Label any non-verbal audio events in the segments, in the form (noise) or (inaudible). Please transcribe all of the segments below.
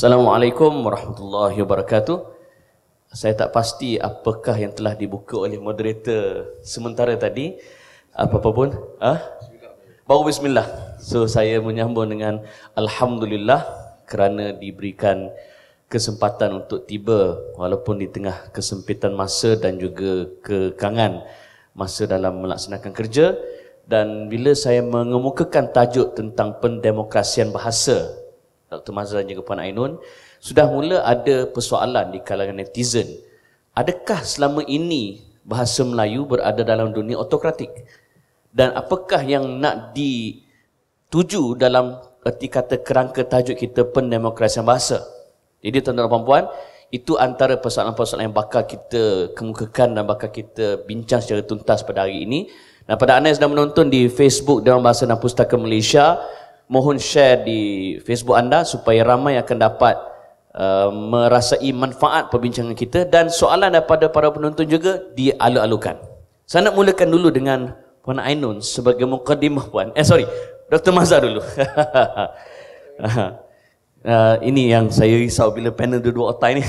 Assalamualaikum warahmatullahi wabarakatuh. Saya tak pasti apakah yang telah dibuka oleh moderator sementara tadi. Apa-apa pun. Ha? Baru bismillah. So saya menyambung dengan Alhamdulillah kerana diberikan kesempatan untuk tiba walaupun di tengah kesempitan masa dan juga kekangan masa dalam melaksanakan kerja dan bila saya mengemukakan tajuk tentang pendemokrasian bahasa Dr. Mazlan juga Puan Ainun sudah mula ada persoalan di kalangan netizen adakah selama ini bahasa Melayu berada dalam dunia otokratik dan apakah yang nak dituju dalam erti kata kerangka tajuk kita pendemokrasian bahasa jadi tuan-tuan dan puan-puan itu antara persoalan-persoalan yang bakal kita kemukakan dan bakal kita bincang secara tuntas pada hari ini dan pada anda yang sedang menonton di Facebook Dewan Bahasa dan Pustaka Malaysia, mohon share di Facebook anda supaya ramai akan dapat uh, merasai manfaat perbincangan kita dan soalan daripada para penonton juga dialu-alukan. Saya nak mulakan dulu dengan Puan Ainun sebagai mukadimah Puan. Eh sorry, Dr. Mazhar dulu. (laughs) uh, ini yang saya risau bila panel dua-dua otai ni.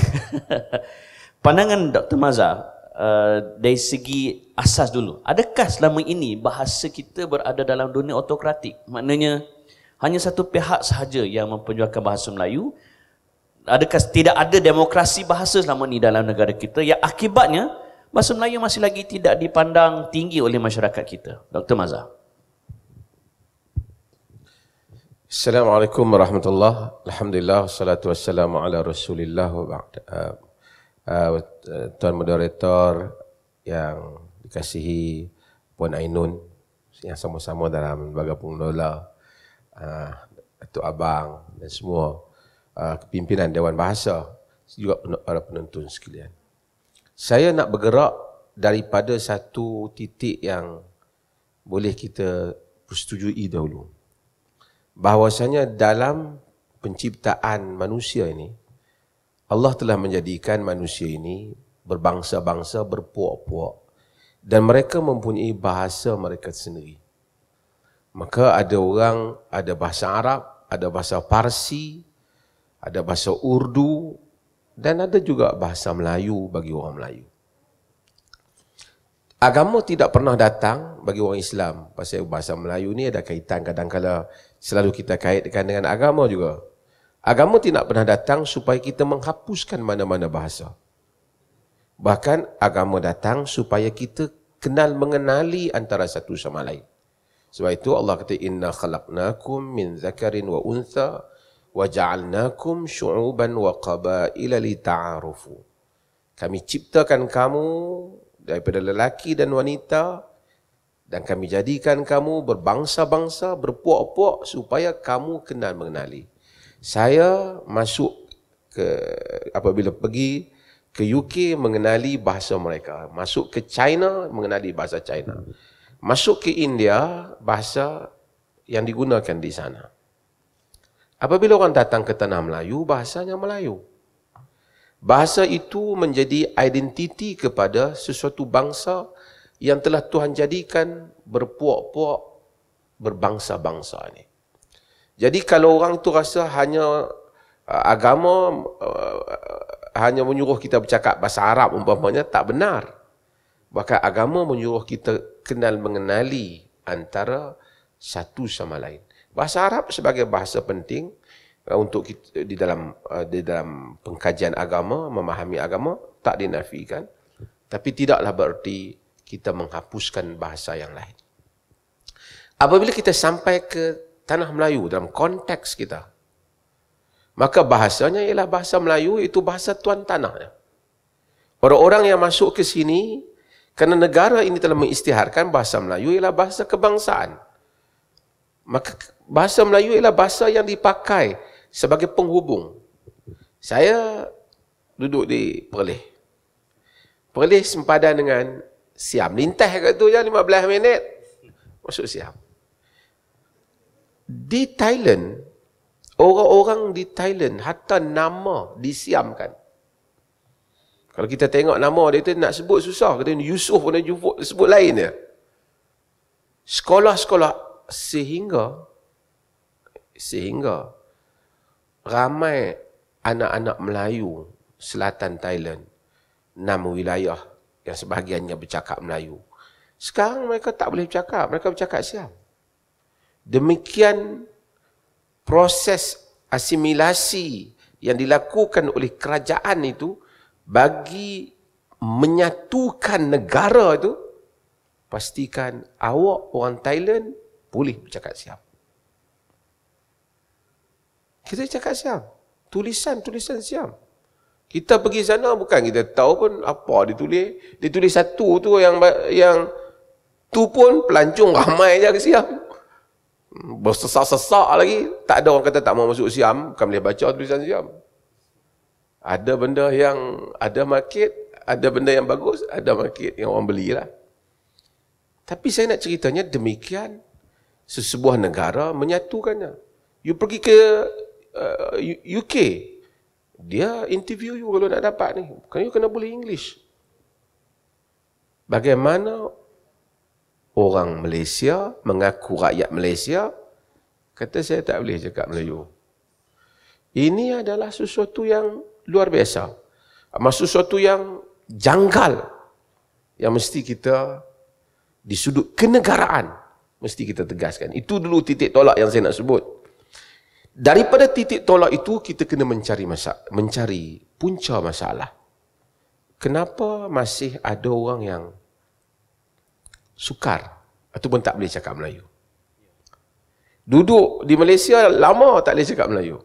(laughs) Pandangan Dr. Mazhar, Uh, dari segi asas dulu adakah selama ini bahasa kita berada dalam dunia otokratik maknanya hanya satu pihak sahaja yang memperjuangkan bahasa Melayu. Adakah tidak ada demokrasi bahasa selama ini dalam negara kita yang akibatnya bahasa Melayu masih lagi tidak dipandang tinggi oleh masyarakat kita. Dr. Mazah. Assalamualaikum warahmatullahi wabarakatuh. Alhamdulillah, salatu wassalamu ala rasulillah wa ba'da. Uh, uh, Tuan Moderator yang dikasihi Puan Ainun yang sama-sama dalam lembaga pengelola Ah, Datuk Abang dan semua ah, kepimpinan Dewan Bahasa juga para penonton sekalian. Saya nak bergerak daripada satu titik yang boleh kita persetujui dahulu. Bahawasanya dalam penciptaan manusia ini, Allah telah menjadikan manusia ini berbangsa-bangsa, berpuak-puak. Dan mereka mempunyai bahasa mereka sendiri. Maka ada orang ada bahasa Arab, ada bahasa Parsi, ada bahasa Urdu dan ada juga bahasa Melayu bagi orang Melayu. Agama tidak pernah datang bagi orang Islam. Pasal bahasa Melayu ni ada kaitan kadang-kala selalu kita kaitkan dengan agama juga. Agama tidak pernah datang supaya kita menghapuskan mana-mana bahasa. Bahkan agama datang supaya kita kenal mengenali antara satu sama lain. Sebab itu Allah kata inna khalaqnakum min zakarin wa untha wa ja'alnakum syu'uban wa qabaila li ta'arufu. Kami ciptakan kamu daripada lelaki dan wanita dan kami jadikan kamu berbangsa-bangsa, berpuak-puak supaya kamu kenal mengenali. Saya masuk ke apabila pergi ke UK mengenali bahasa mereka, masuk ke China mengenali bahasa China. Masuk ke India, bahasa yang digunakan di sana. Apabila orang datang ke tanah Melayu, bahasanya Melayu. Bahasa itu menjadi identiti kepada sesuatu bangsa yang telah Tuhan jadikan berpuak-puak berbangsa-bangsa ini. Jadi kalau orang itu rasa hanya uh, agama uh, hanya menyuruh kita bercakap bahasa Arab umpamanya tak benar. Bahkan agama menyuruh kita kenal mengenali antara satu sama lain. Bahasa Arab sebagai bahasa penting eh, untuk kita, di dalam eh, di dalam pengkajian agama, memahami agama tak dinafikan. Tapi tidaklah bererti kita menghapuskan bahasa yang lain. Apabila kita sampai ke tanah Melayu dalam konteks kita, maka bahasanya ialah bahasa Melayu itu bahasa tuan tanahnya. Orang-orang yang masuk ke sini kerana negara ini telah mengistiharkan bahasa Melayu ialah bahasa kebangsaan. Maka bahasa Melayu ialah bahasa yang dipakai sebagai penghubung. Saya duduk di Perlis. Perlis sempadan dengan Siam. Lintah kat tu je 15 minit. Masuk Siam. Di Thailand, orang-orang di Thailand hatta nama disiamkan. Kalau kita tengok nama dia tu nak sebut susah. Kata Yusuf pun jumpa, sebut lain dia. Sekolah-sekolah sehingga sehingga ramai anak-anak Melayu selatan Thailand nama wilayah yang sebahagiannya bercakap Melayu. Sekarang mereka tak boleh bercakap. Mereka bercakap siap. Demikian proses asimilasi yang dilakukan oleh kerajaan itu bagi menyatukan negara itu, pastikan awak orang Thailand boleh bercakap siap. Kita cakap siap. Tulisan-tulisan siap. Kita pergi sana bukan kita tahu pun apa dia tulis. Dia tulis satu tu yang yang tu pun pelancong ramai je ke siap. Bersesak-sesak lagi. Tak ada orang kata tak mau masuk siam. Bukan boleh baca tulisan siam. Ada benda yang ada market, ada benda yang bagus, ada market yang orang belilah. Tapi saya nak ceritanya demikian sesebuah negara menyatukannya. You pergi ke uh, UK, dia interview you kalau nak dapat ni. Kan you kena boleh English. Bagaimana orang Malaysia mengaku rakyat Malaysia kata saya tak boleh cakap Melayu. Ini adalah sesuatu yang luar biasa. Maksud sesuatu yang janggal yang mesti kita di sudut kenegaraan mesti kita tegaskan. Itu dulu titik tolak yang saya nak sebut. Daripada titik tolak itu kita kena mencari masa mencari punca masalah. Kenapa masih ada orang yang sukar ataupun tak boleh cakap Melayu? Duduk di Malaysia lama tak boleh cakap Melayu.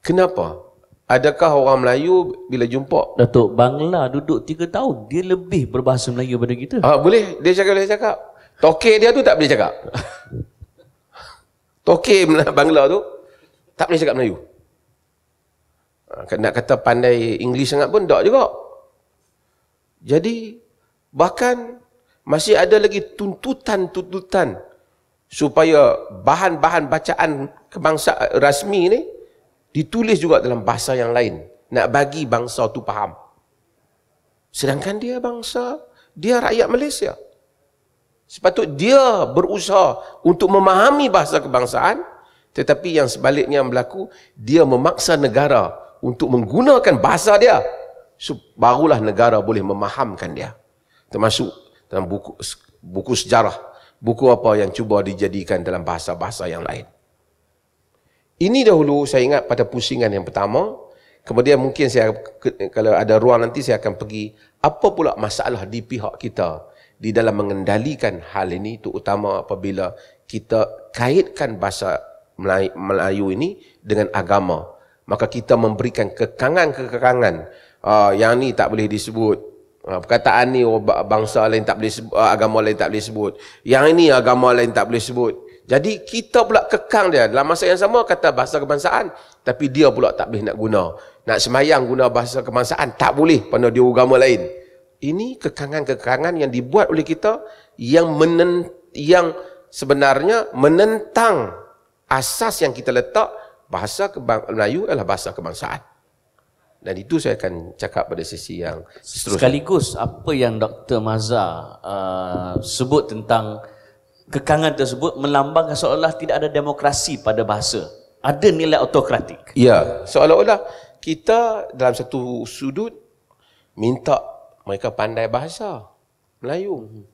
Kenapa? Kenapa? Adakah orang Melayu bila jumpa Datuk Bangla duduk 3 tahun dia lebih berbahasa Melayu daripada kita? Ah boleh, dia cakap boleh cakap. Toke dia tu tak boleh cakap. (laughs) Toke Bangla tu tak boleh cakap Melayu. Ah, kan nak kata pandai English sangat pun tak juga. Jadi bahkan masih ada lagi tuntutan-tuntutan supaya bahan-bahan bacaan kebangsaan eh, rasmi ni ditulis juga dalam bahasa yang lain nak bagi bangsa tu faham sedangkan dia bangsa dia rakyat Malaysia sepatut dia berusaha untuk memahami bahasa kebangsaan tetapi yang sebaliknya yang berlaku dia memaksa negara untuk menggunakan bahasa dia barulah negara boleh memahamkan dia termasuk dalam buku buku sejarah buku apa yang cuba dijadikan dalam bahasa-bahasa yang lain ini dahulu saya ingat pada pusingan yang pertama. Kemudian mungkin saya kalau ada ruang nanti saya akan pergi apa pula masalah di pihak kita di dalam mengendalikan hal ini terutama apabila kita kaitkan bahasa Melayu, ini dengan agama. Maka kita memberikan kekangan-kekangan uh, yang ni tak boleh disebut. Uh, perkataan ini oh, bangsa lain tak boleh sebut, uh, agama lain tak boleh sebut. Yang ini agama lain tak boleh sebut. Jadi kita pula kekang dia dalam masa yang sama kata bahasa kebangsaan tapi dia pula tak boleh nak guna. Nak semayang guna bahasa kebangsaan tak boleh pada dia agama lain. Ini kekangan-kekangan yang dibuat oleh kita yang menent- yang sebenarnya menentang asas yang kita letak bahasa kebang- Melayu adalah bahasa kebangsaan. Dan itu saya akan cakap pada sesi yang seterusnya. Sekaligus apa yang Dr. Mazhar uh, sebut tentang kekangan tersebut melambangkan seolah-olah tidak ada demokrasi pada bahasa. Ada nilai autokratik. Ya, seolah-olah kita dalam satu sudut minta mereka pandai bahasa Melayu.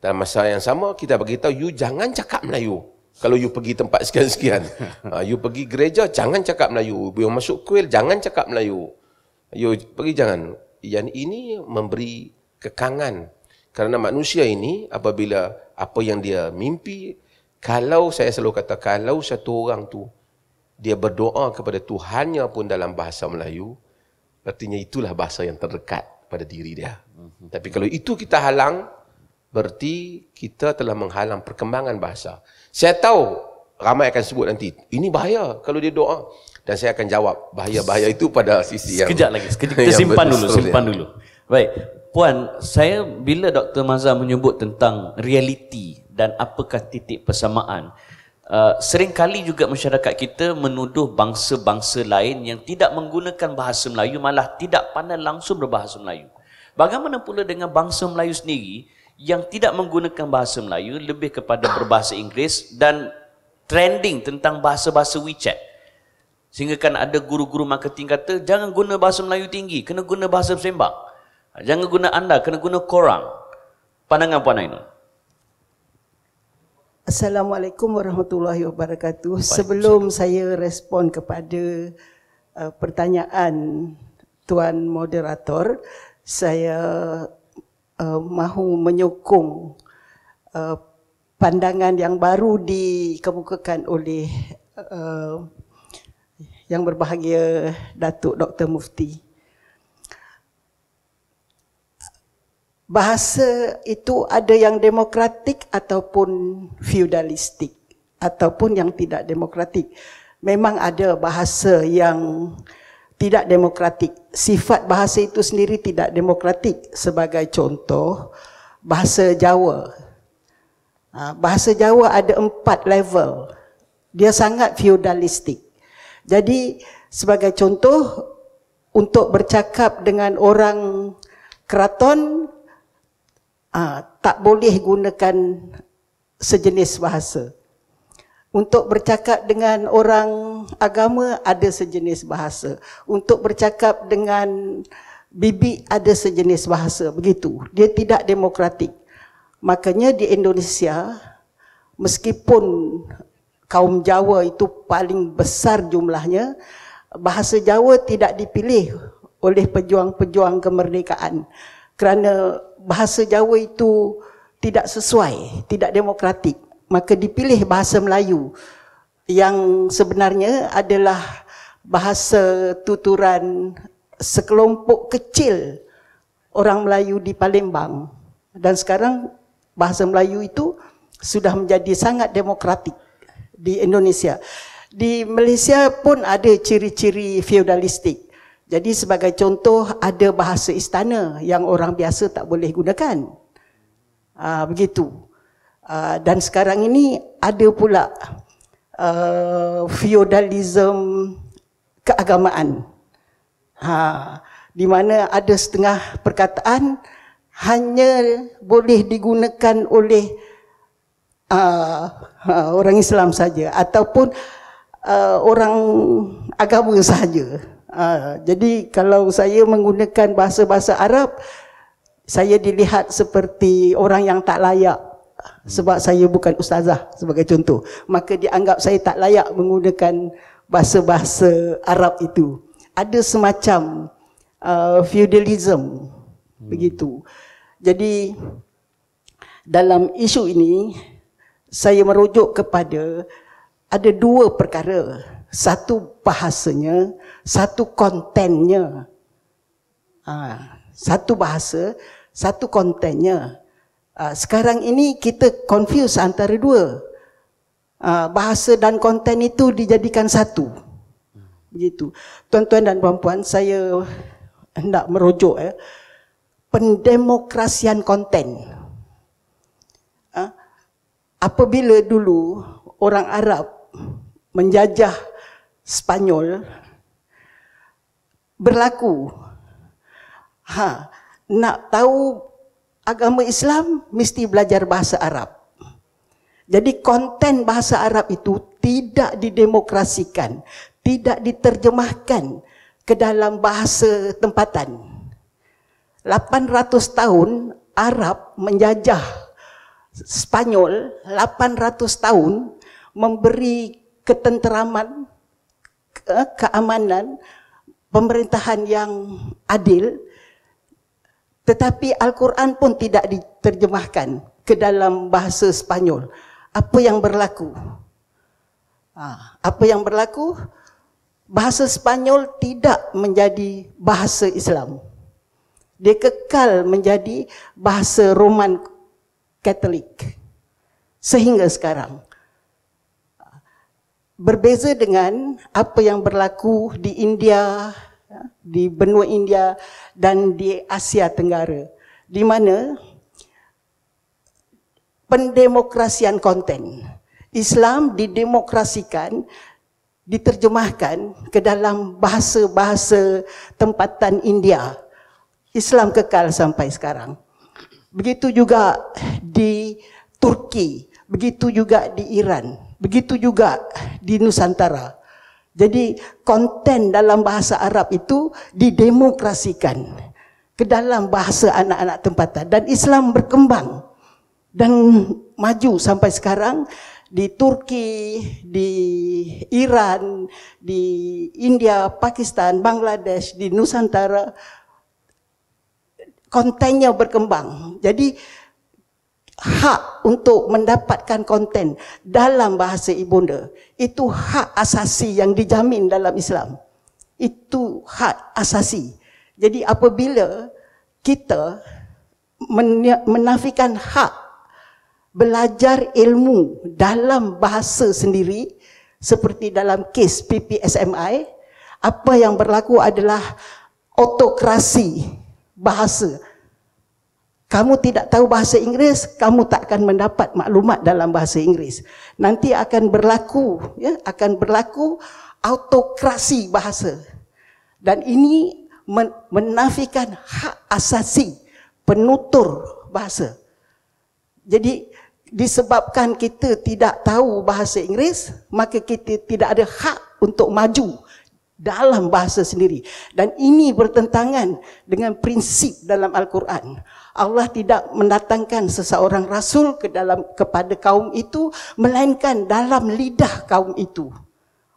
Dalam masa yang sama kita bagi tahu you jangan cakap Melayu. Kalau you pergi tempat sekian-sekian, (laughs) ah, you pergi gereja jangan cakap Melayu. You masuk kuil jangan cakap Melayu. You pergi jangan. Yang ini memberi kekangan kerana manusia ini apabila apa yang dia mimpi. Kalau saya selalu kata, kalau satu orang tu dia berdoa kepada Tuhannya pun dalam bahasa Melayu, artinya itulah bahasa yang terdekat pada diri dia. Mm-hmm. Tapi kalau itu kita halang, berarti kita telah menghalang perkembangan bahasa. Saya tahu ramai akan sebut nanti, ini bahaya kalau dia doa. Dan saya akan jawab bahaya-bahaya itu pada sisi yang... Sekejap lagi, sekejap. (laughs) kita simpan dulu, simpan dulu. Baik, Puan, saya bila Dr. Mazhar menyebut tentang realiti dan apakah titik persamaan, uh, seringkali juga masyarakat kita menuduh bangsa-bangsa lain yang tidak menggunakan bahasa Melayu malah tidak pandai langsung berbahasa Melayu. Bagaimana pula dengan bangsa Melayu sendiri yang tidak menggunakan bahasa Melayu lebih kepada berbahasa Inggeris dan trending tentang bahasa-bahasa WeChat. Sehingga kan ada guru-guru marketing kata jangan guna bahasa Melayu tinggi, kena guna bahasa sembang. Jangan guna anda, kena guna korang. Pandangan Puan Ainun. Assalamualaikum warahmatullahi wabarakatuh. Baik, Sebelum cik. saya respon kepada uh, pertanyaan Tuan Moderator, saya uh, mahu menyokong uh, pandangan yang baru dikemukakan oleh uh, yang berbahagia Datuk Dr. Mufti. bahasa itu ada yang demokratik ataupun feudalistik ataupun yang tidak demokratik. Memang ada bahasa yang tidak demokratik. Sifat bahasa itu sendiri tidak demokratik. Sebagai contoh, bahasa Jawa. Ha, bahasa Jawa ada empat level. Dia sangat feudalistik. Jadi, sebagai contoh, untuk bercakap dengan orang keraton, uh, tak boleh gunakan sejenis bahasa. Untuk bercakap dengan orang agama ada sejenis bahasa. Untuk bercakap dengan bibi ada sejenis bahasa. Begitu. Dia tidak demokratik. Makanya di Indonesia, meskipun kaum Jawa itu paling besar jumlahnya, bahasa Jawa tidak dipilih oleh pejuang-pejuang kemerdekaan. Kerana bahasa Jawa itu tidak sesuai, tidak demokratik, maka dipilih bahasa Melayu yang sebenarnya adalah bahasa tuturan sekelompok kecil orang Melayu di Palembang. Dan sekarang bahasa Melayu itu sudah menjadi sangat demokratik di Indonesia. Di Malaysia pun ada ciri-ciri feudalistik. Jadi sebagai contoh ada bahasa istana yang orang biasa tak boleh gunakan. Uh, begitu. Uh, dan sekarang ini ada pula uh, ah, feudalism keagamaan. Ha, di mana ada setengah perkataan hanya boleh digunakan oleh uh, orang Islam saja ataupun uh, orang agama saja. Ah, jadi kalau saya menggunakan bahasa-bahasa Arab saya dilihat seperti orang yang tak layak sebab saya bukan ustazah sebagai contoh maka dianggap saya tak layak menggunakan bahasa-bahasa Arab itu ada semacam uh, feudalism hmm. begitu jadi dalam isu ini saya merujuk kepada ada dua perkara satu bahasanya, satu kontennya. Ha, satu bahasa, satu kontennya. Ha, sekarang ini kita confuse antara dua. Ha, bahasa dan konten itu dijadikan satu. Begitu. Tuan-tuan dan puan-puan, saya hendak merujuk ya. Pendemokrasian konten. Ha, apabila dulu orang Arab menjajah Spanyol berlaku. Ha, nak tahu agama Islam mesti belajar bahasa Arab. Jadi konten bahasa Arab itu tidak didemokrasikan, tidak diterjemahkan ke dalam bahasa tempatan. 800 tahun Arab menjajah Spanyol 800 tahun memberi ketenteraman, Eh, keamanan pemerintahan yang adil tetapi al-Quran pun tidak diterjemahkan ke dalam bahasa Spanyol. apa yang berlaku ha, apa yang berlaku bahasa Spanyol tidak menjadi bahasa Islam dia kekal menjadi bahasa Roman Katolik sehingga sekarang berbeza dengan apa yang berlaku di India, di benua India dan di Asia Tenggara. Di mana pendemokrasian konten. Islam didemokrasikan, diterjemahkan ke dalam bahasa-bahasa tempatan India. Islam kekal sampai sekarang. Begitu juga di Turki, begitu juga di Iran. Begitu juga di Nusantara. Jadi konten dalam bahasa Arab itu didemokrasikan ke dalam bahasa anak-anak tempatan dan Islam berkembang dan maju sampai sekarang di Turki, di Iran, di India, Pakistan, Bangladesh, di Nusantara kontennya berkembang. Jadi hak untuk mendapatkan konten dalam bahasa ibunda itu hak asasi yang dijamin dalam Islam itu hak asasi jadi apabila kita menafikan hak belajar ilmu dalam bahasa sendiri seperti dalam kes PPSMI apa yang berlaku adalah autokrasi bahasa kamu tidak tahu bahasa Inggeris, kamu tak akan mendapat maklumat dalam bahasa Inggeris. Nanti akan berlaku, ya, akan berlaku autokrasi bahasa. Dan ini menafikan hak asasi penutur bahasa. Jadi disebabkan kita tidak tahu bahasa Inggeris, maka kita tidak ada hak untuk maju dalam bahasa sendiri. Dan ini bertentangan dengan prinsip dalam Al-Quran. Allah tidak mendatangkan seseorang rasul ke dalam kepada kaum itu melainkan dalam lidah kaum itu.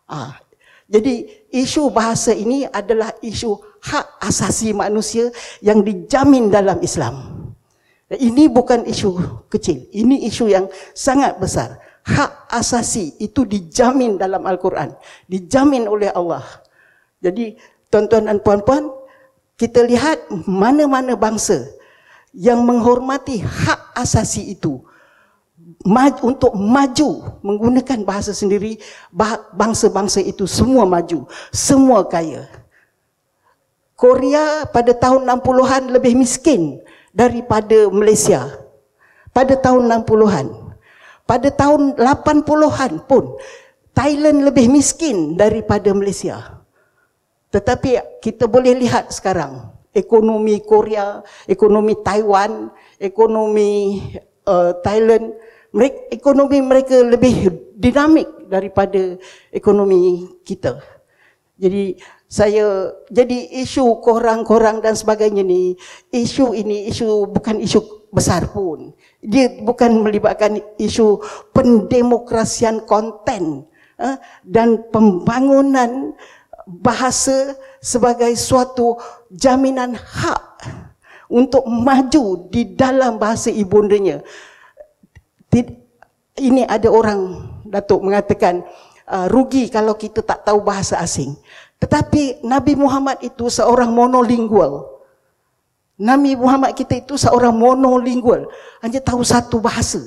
Ah. Jadi isu bahasa ini adalah isu hak asasi manusia yang dijamin dalam Islam. Ini bukan isu kecil, ini isu yang sangat besar. Hak asasi itu dijamin dalam Al-Quran, dijamin oleh Allah. Jadi tuan-tuan dan puan-puan, kita lihat mana-mana bangsa yang menghormati hak asasi itu untuk maju menggunakan bahasa sendiri bangsa-bangsa itu semua maju semua kaya Korea pada tahun 60-an lebih miskin daripada Malaysia pada tahun 60-an pada tahun 80-an pun Thailand lebih miskin daripada Malaysia tetapi kita boleh lihat sekarang ekonomi Korea, ekonomi Taiwan, ekonomi uh, Thailand, mereka, ekonomi mereka lebih dinamik daripada ekonomi kita. Jadi saya jadi isu korang-korang dan sebagainya ni, isu ini isu bukan isu besar pun. Dia bukan melibatkan isu pendemokrasian konten eh, dan pembangunan bahasa sebagai suatu jaminan hak untuk maju di dalam bahasa ibundanya. Ini ada orang Datuk mengatakan ah, rugi kalau kita tak tahu bahasa asing. Tetapi Nabi Muhammad itu seorang monolingual. Nabi Muhammad kita itu seorang monolingual, hanya tahu satu bahasa.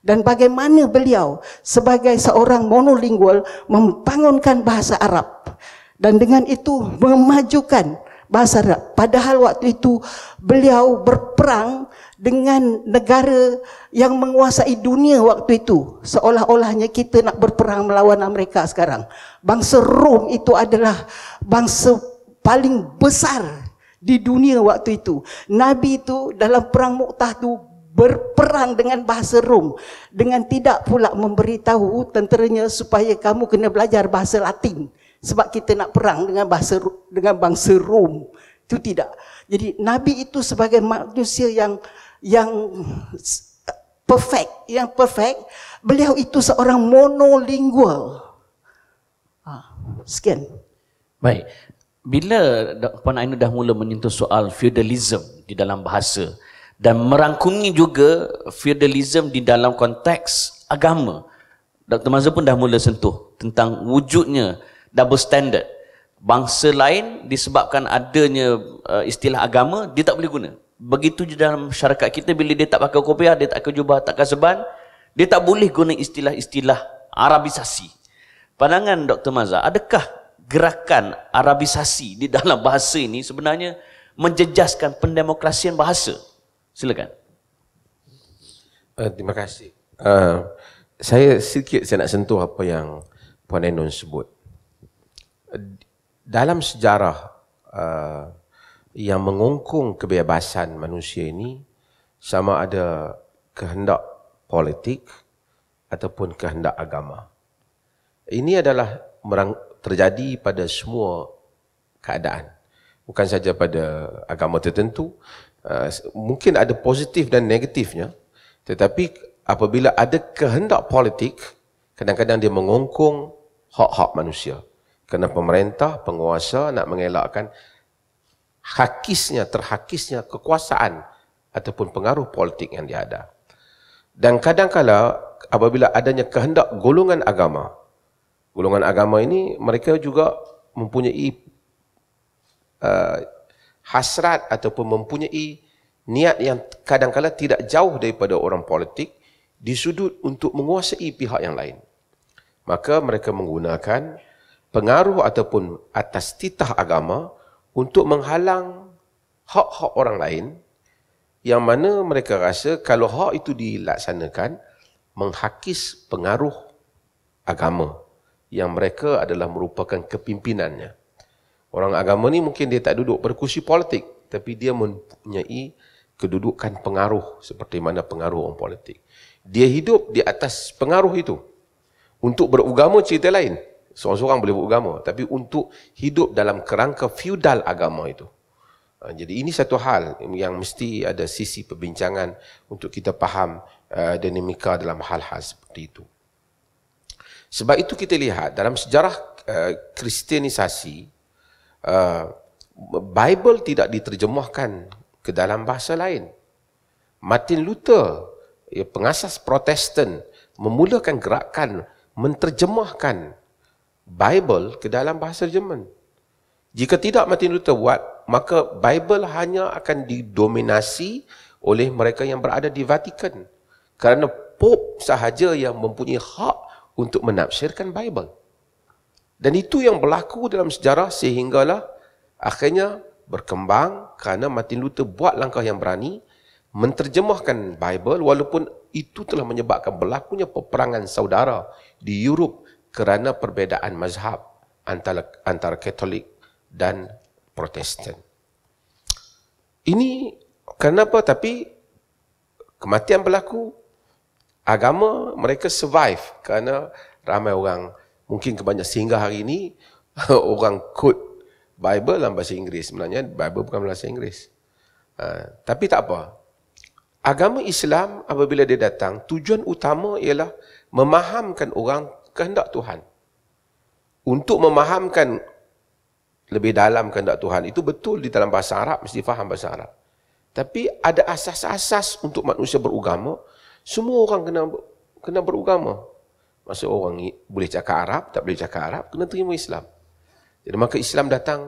Dan bagaimana beliau sebagai seorang monolingual membangunkan bahasa Arab? dan dengan itu memajukan bahasa Arab. Padahal waktu itu beliau berperang dengan negara yang menguasai dunia waktu itu. Seolah-olahnya kita nak berperang melawan Amerika sekarang. Bangsa Rom itu adalah bangsa paling besar di dunia waktu itu. Nabi itu dalam perang Muqtah itu berperang dengan bahasa Rom dengan tidak pula memberitahu tenteranya supaya kamu kena belajar bahasa Latin sebab kita nak perang dengan bahasa dengan bangsa Rom itu tidak jadi nabi itu sebagai manusia yang yang perfect yang perfect beliau itu seorang monolingual ha, sekian baik bila puan Ainu dah mula menyentuh soal feudalism di dalam bahasa dan merangkumi juga feudalism di dalam konteks agama Dr. Mazhar pun dah mula sentuh tentang wujudnya double standard. Bangsa lain disebabkan adanya uh, istilah agama, dia tak boleh guna. Begitu je dalam syarikat kita, bila dia tak pakai kopiah, dia tak pakai jubah, tak pakai seban, dia tak boleh guna istilah-istilah Arabisasi. Pandangan Dr. Mazhar, adakah gerakan Arabisasi di dalam bahasa ini sebenarnya menjejaskan pendemokrasian bahasa? Silakan. Uh, terima kasih. Uh, saya sedikit saya nak sentuh apa yang Puan Enon sebut dalam sejarah uh, yang mengungkung kebebasan manusia ini sama ada kehendak politik ataupun kehendak agama. Ini adalah merang, terjadi pada semua keadaan. Bukan saja pada agama tertentu. Uh, mungkin ada positif dan negatifnya. Tetapi apabila ada kehendak politik, kadang-kadang dia mengungkung hak-hak manusia. Kerana pemerintah, penguasa nak mengelakkan hakisnya, terhakisnya kekuasaan ataupun pengaruh politik yang dia ada. Dan kadangkala apabila adanya kehendak golongan agama, golongan agama ini mereka juga mempunyai uh, hasrat ataupun mempunyai niat yang kadangkala tidak jauh daripada orang politik di sudut untuk menguasai pihak yang lain. Maka mereka menggunakan pengaruh ataupun atas titah agama untuk menghalang hak-hak orang lain yang mana mereka rasa kalau hak itu dilaksanakan menghakis pengaruh agama yang mereka adalah merupakan kepimpinannya. Orang agama ni mungkin dia tak duduk berkursi politik tapi dia mempunyai kedudukan pengaruh seperti mana pengaruh orang politik. Dia hidup di atas pengaruh itu. Untuk beragama cerita lain, seorang-seorang boleh buat beragama tapi untuk hidup dalam kerangka feudal agama itu ha, jadi ini satu hal yang mesti ada sisi perbincangan untuk kita faham uh, dinamika dalam hal-hal seperti itu sebab itu kita lihat dalam sejarah uh, kristianisasi uh, bible tidak diterjemahkan ke dalam bahasa lain Martin Luther ya, pengasas protestan memulakan gerakan menterjemahkan Bible ke dalam bahasa Jerman. Jika tidak Martin Luther buat, maka Bible hanya akan didominasi oleh mereka yang berada di Vatican. Kerana Pope sahaja yang mempunyai hak untuk menafsirkan Bible. Dan itu yang berlaku dalam sejarah sehinggalah akhirnya berkembang kerana Martin Luther buat langkah yang berani menterjemahkan Bible walaupun itu telah menyebabkan berlakunya peperangan saudara di Europe kerana perbezaan mazhab antara antara Katolik dan Protestan. Ini kenapa tapi kematian berlaku agama mereka survive kerana ramai orang mungkin kebanyakan sehingga hari ini (laughs) orang quote Bible dalam bahasa Inggeris sebenarnya Bible bukan bahasa Inggeris. Uh, tapi tak apa. Agama Islam apabila dia datang tujuan utama ialah memahamkan orang kehendak Tuhan. Untuk memahamkan lebih dalam kehendak Tuhan itu betul di dalam bahasa Arab mesti faham bahasa Arab. Tapi ada asas-asas untuk manusia beragama, semua orang kena kena beragama. Maksud orang boleh cakap Arab, tak boleh cakap Arab, kena terima Islam. Jadi maka Islam datang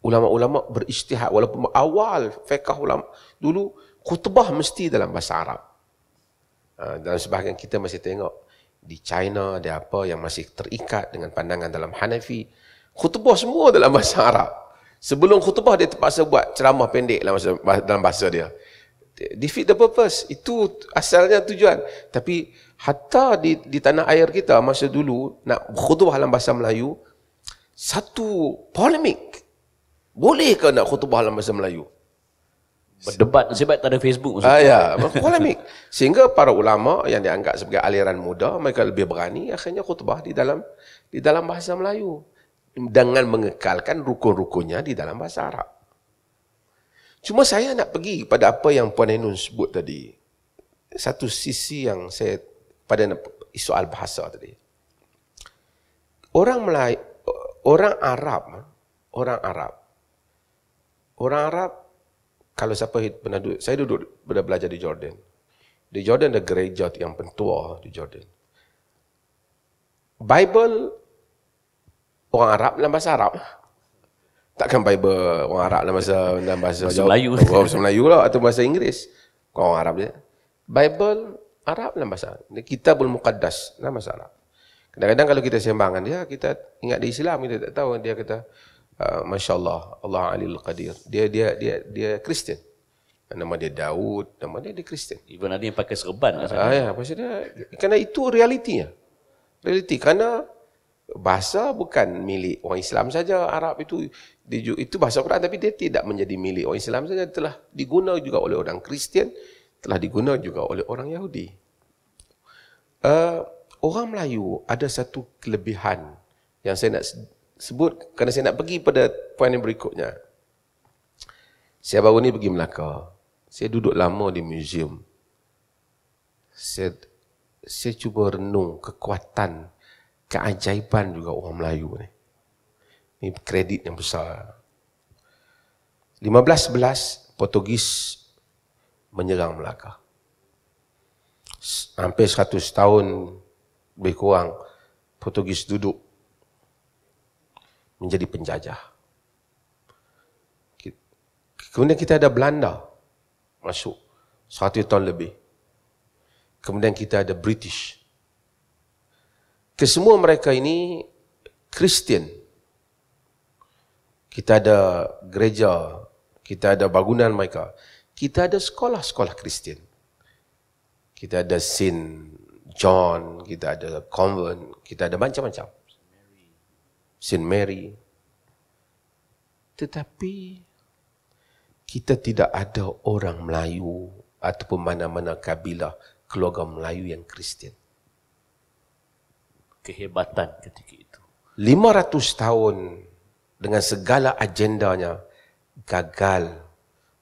ulama-ulama beristihak. walaupun awal fiqh ulama dulu khutbah mesti dalam bahasa Arab. Ha, dan sebahagian kita masih tengok di China, ada apa yang masih terikat dengan pandangan dalam Hanafi. Khutbah semua dalam bahasa Arab. Sebelum khutbah dia terpaksa buat ceramah pendek dalam bahasa, dalam bahasa dia. Defeat the purpose. Itu asalnya tujuan. Tapi hatta di, di tanah air kita masa dulu nak khutbah dalam bahasa Melayu, satu polemik. Bolehkah nak khutbah dalam bahasa Melayu? berdebat sebab tak ada Facebook maksudnya. Ah ya, polemik. (laughs) Sehingga para ulama yang dianggap sebagai aliran muda mereka lebih berani akhirnya khutbah di dalam di dalam bahasa Melayu dengan mengekalkan rukun-rukunnya di dalam bahasa Arab. Cuma saya nak pergi pada apa yang Puan Enun sebut tadi. Satu sisi yang saya pada soal bahasa tadi. Orang Melayu, orang Arab, orang Arab. Orang Arab kalau siapa pernah duduk, saya duduk pernah belajar di Jordan. Di Jordan ada gereja yang pentua di Jordan. Bible orang Arab dalam bahasa Arab. Takkan Bible orang Arab dalam bahasa dalam bahasa, bahasa Melayu. Oh, bahasa Melayu lah atau bahasa Inggeris. Kau orang Arab dia. Bible Arab dalam bahasa Ini Kita belum mukaddas dalam bahasa Arab. Kadang-kadang kalau kita sembangan dia, kita ingat dia Islam, kita tak tahu. Dia kata, Ah, masya-Allah Allah Alil Qadir. Dia dia dia dia Kristian. Nama dia Daud, nama dia dia Kristian. Even ada yang pakai serban lah Ah ya, pasal dia Karena itu realitinya. Realiti Karena bahasa bukan milik orang Islam saja Arab itu dia, itu bahasa Quran tapi dia tidak menjadi milik orang Islam saja telah diguna juga oleh orang Kristian, telah diguna juga oleh orang Yahudi. Uh, orang Melayu ada satu kelebihan yang saya nak sebut kerana saya nak pergi pada poin yang berikutnya. Saya baru ni pergi Melaka. Saya duduk lama di museum. Saya, saya cuba renung kekuatan, keajaiban juga orang Melayu ni. Ini kredit yang besar. 15-11, Portugis menyerang Melaka. Hampir 100 tahun lebih kurang, Portugis duduk menjadi penjajah. Kemudian kita ada Belanda masuk 100 tahun lebih. Kemudian kita ada British. Kesemua mereka ini Kristian. Kita ada gereja, kita ada bangunan mereka. Kita ada sekolah-sekolah Kristian. Kita ada St. John, kita ada convent, kita ada macam-macam. Saint Mary. Tetapi kita tidak ada orang Melayu ataupun mana-mana kabilah keluarga Melayu yang Kristian. Kehebatan ketika itu. 500 tahun dengan segala agendanya gagal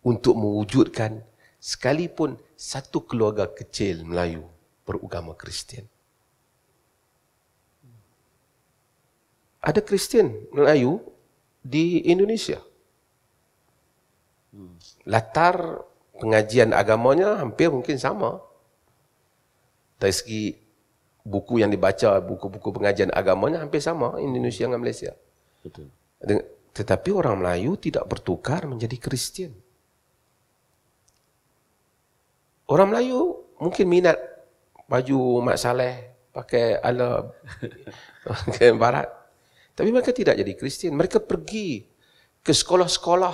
untuk mewujudkan sekalipun satu keluarga kecil Melayu beragama Kristian. ada Kristen Melayu di Indonesia. Hmm. Latar pengajian agamanya hampir mungkin sama. Dari segi buku yang dibaca, buku-buku pengajian agamanya hampir sama Indonesia dengan Malaysia. Betul. Tetapi orang Melayu tidak bertukar menjadi Kristen. Orang Melayu mungkin minat baju Mak Saleh pakai ala (laughs) pakai barat. Tapi mereka tidak jadi Kristian. Mereka pergi ke sekolah-sekolah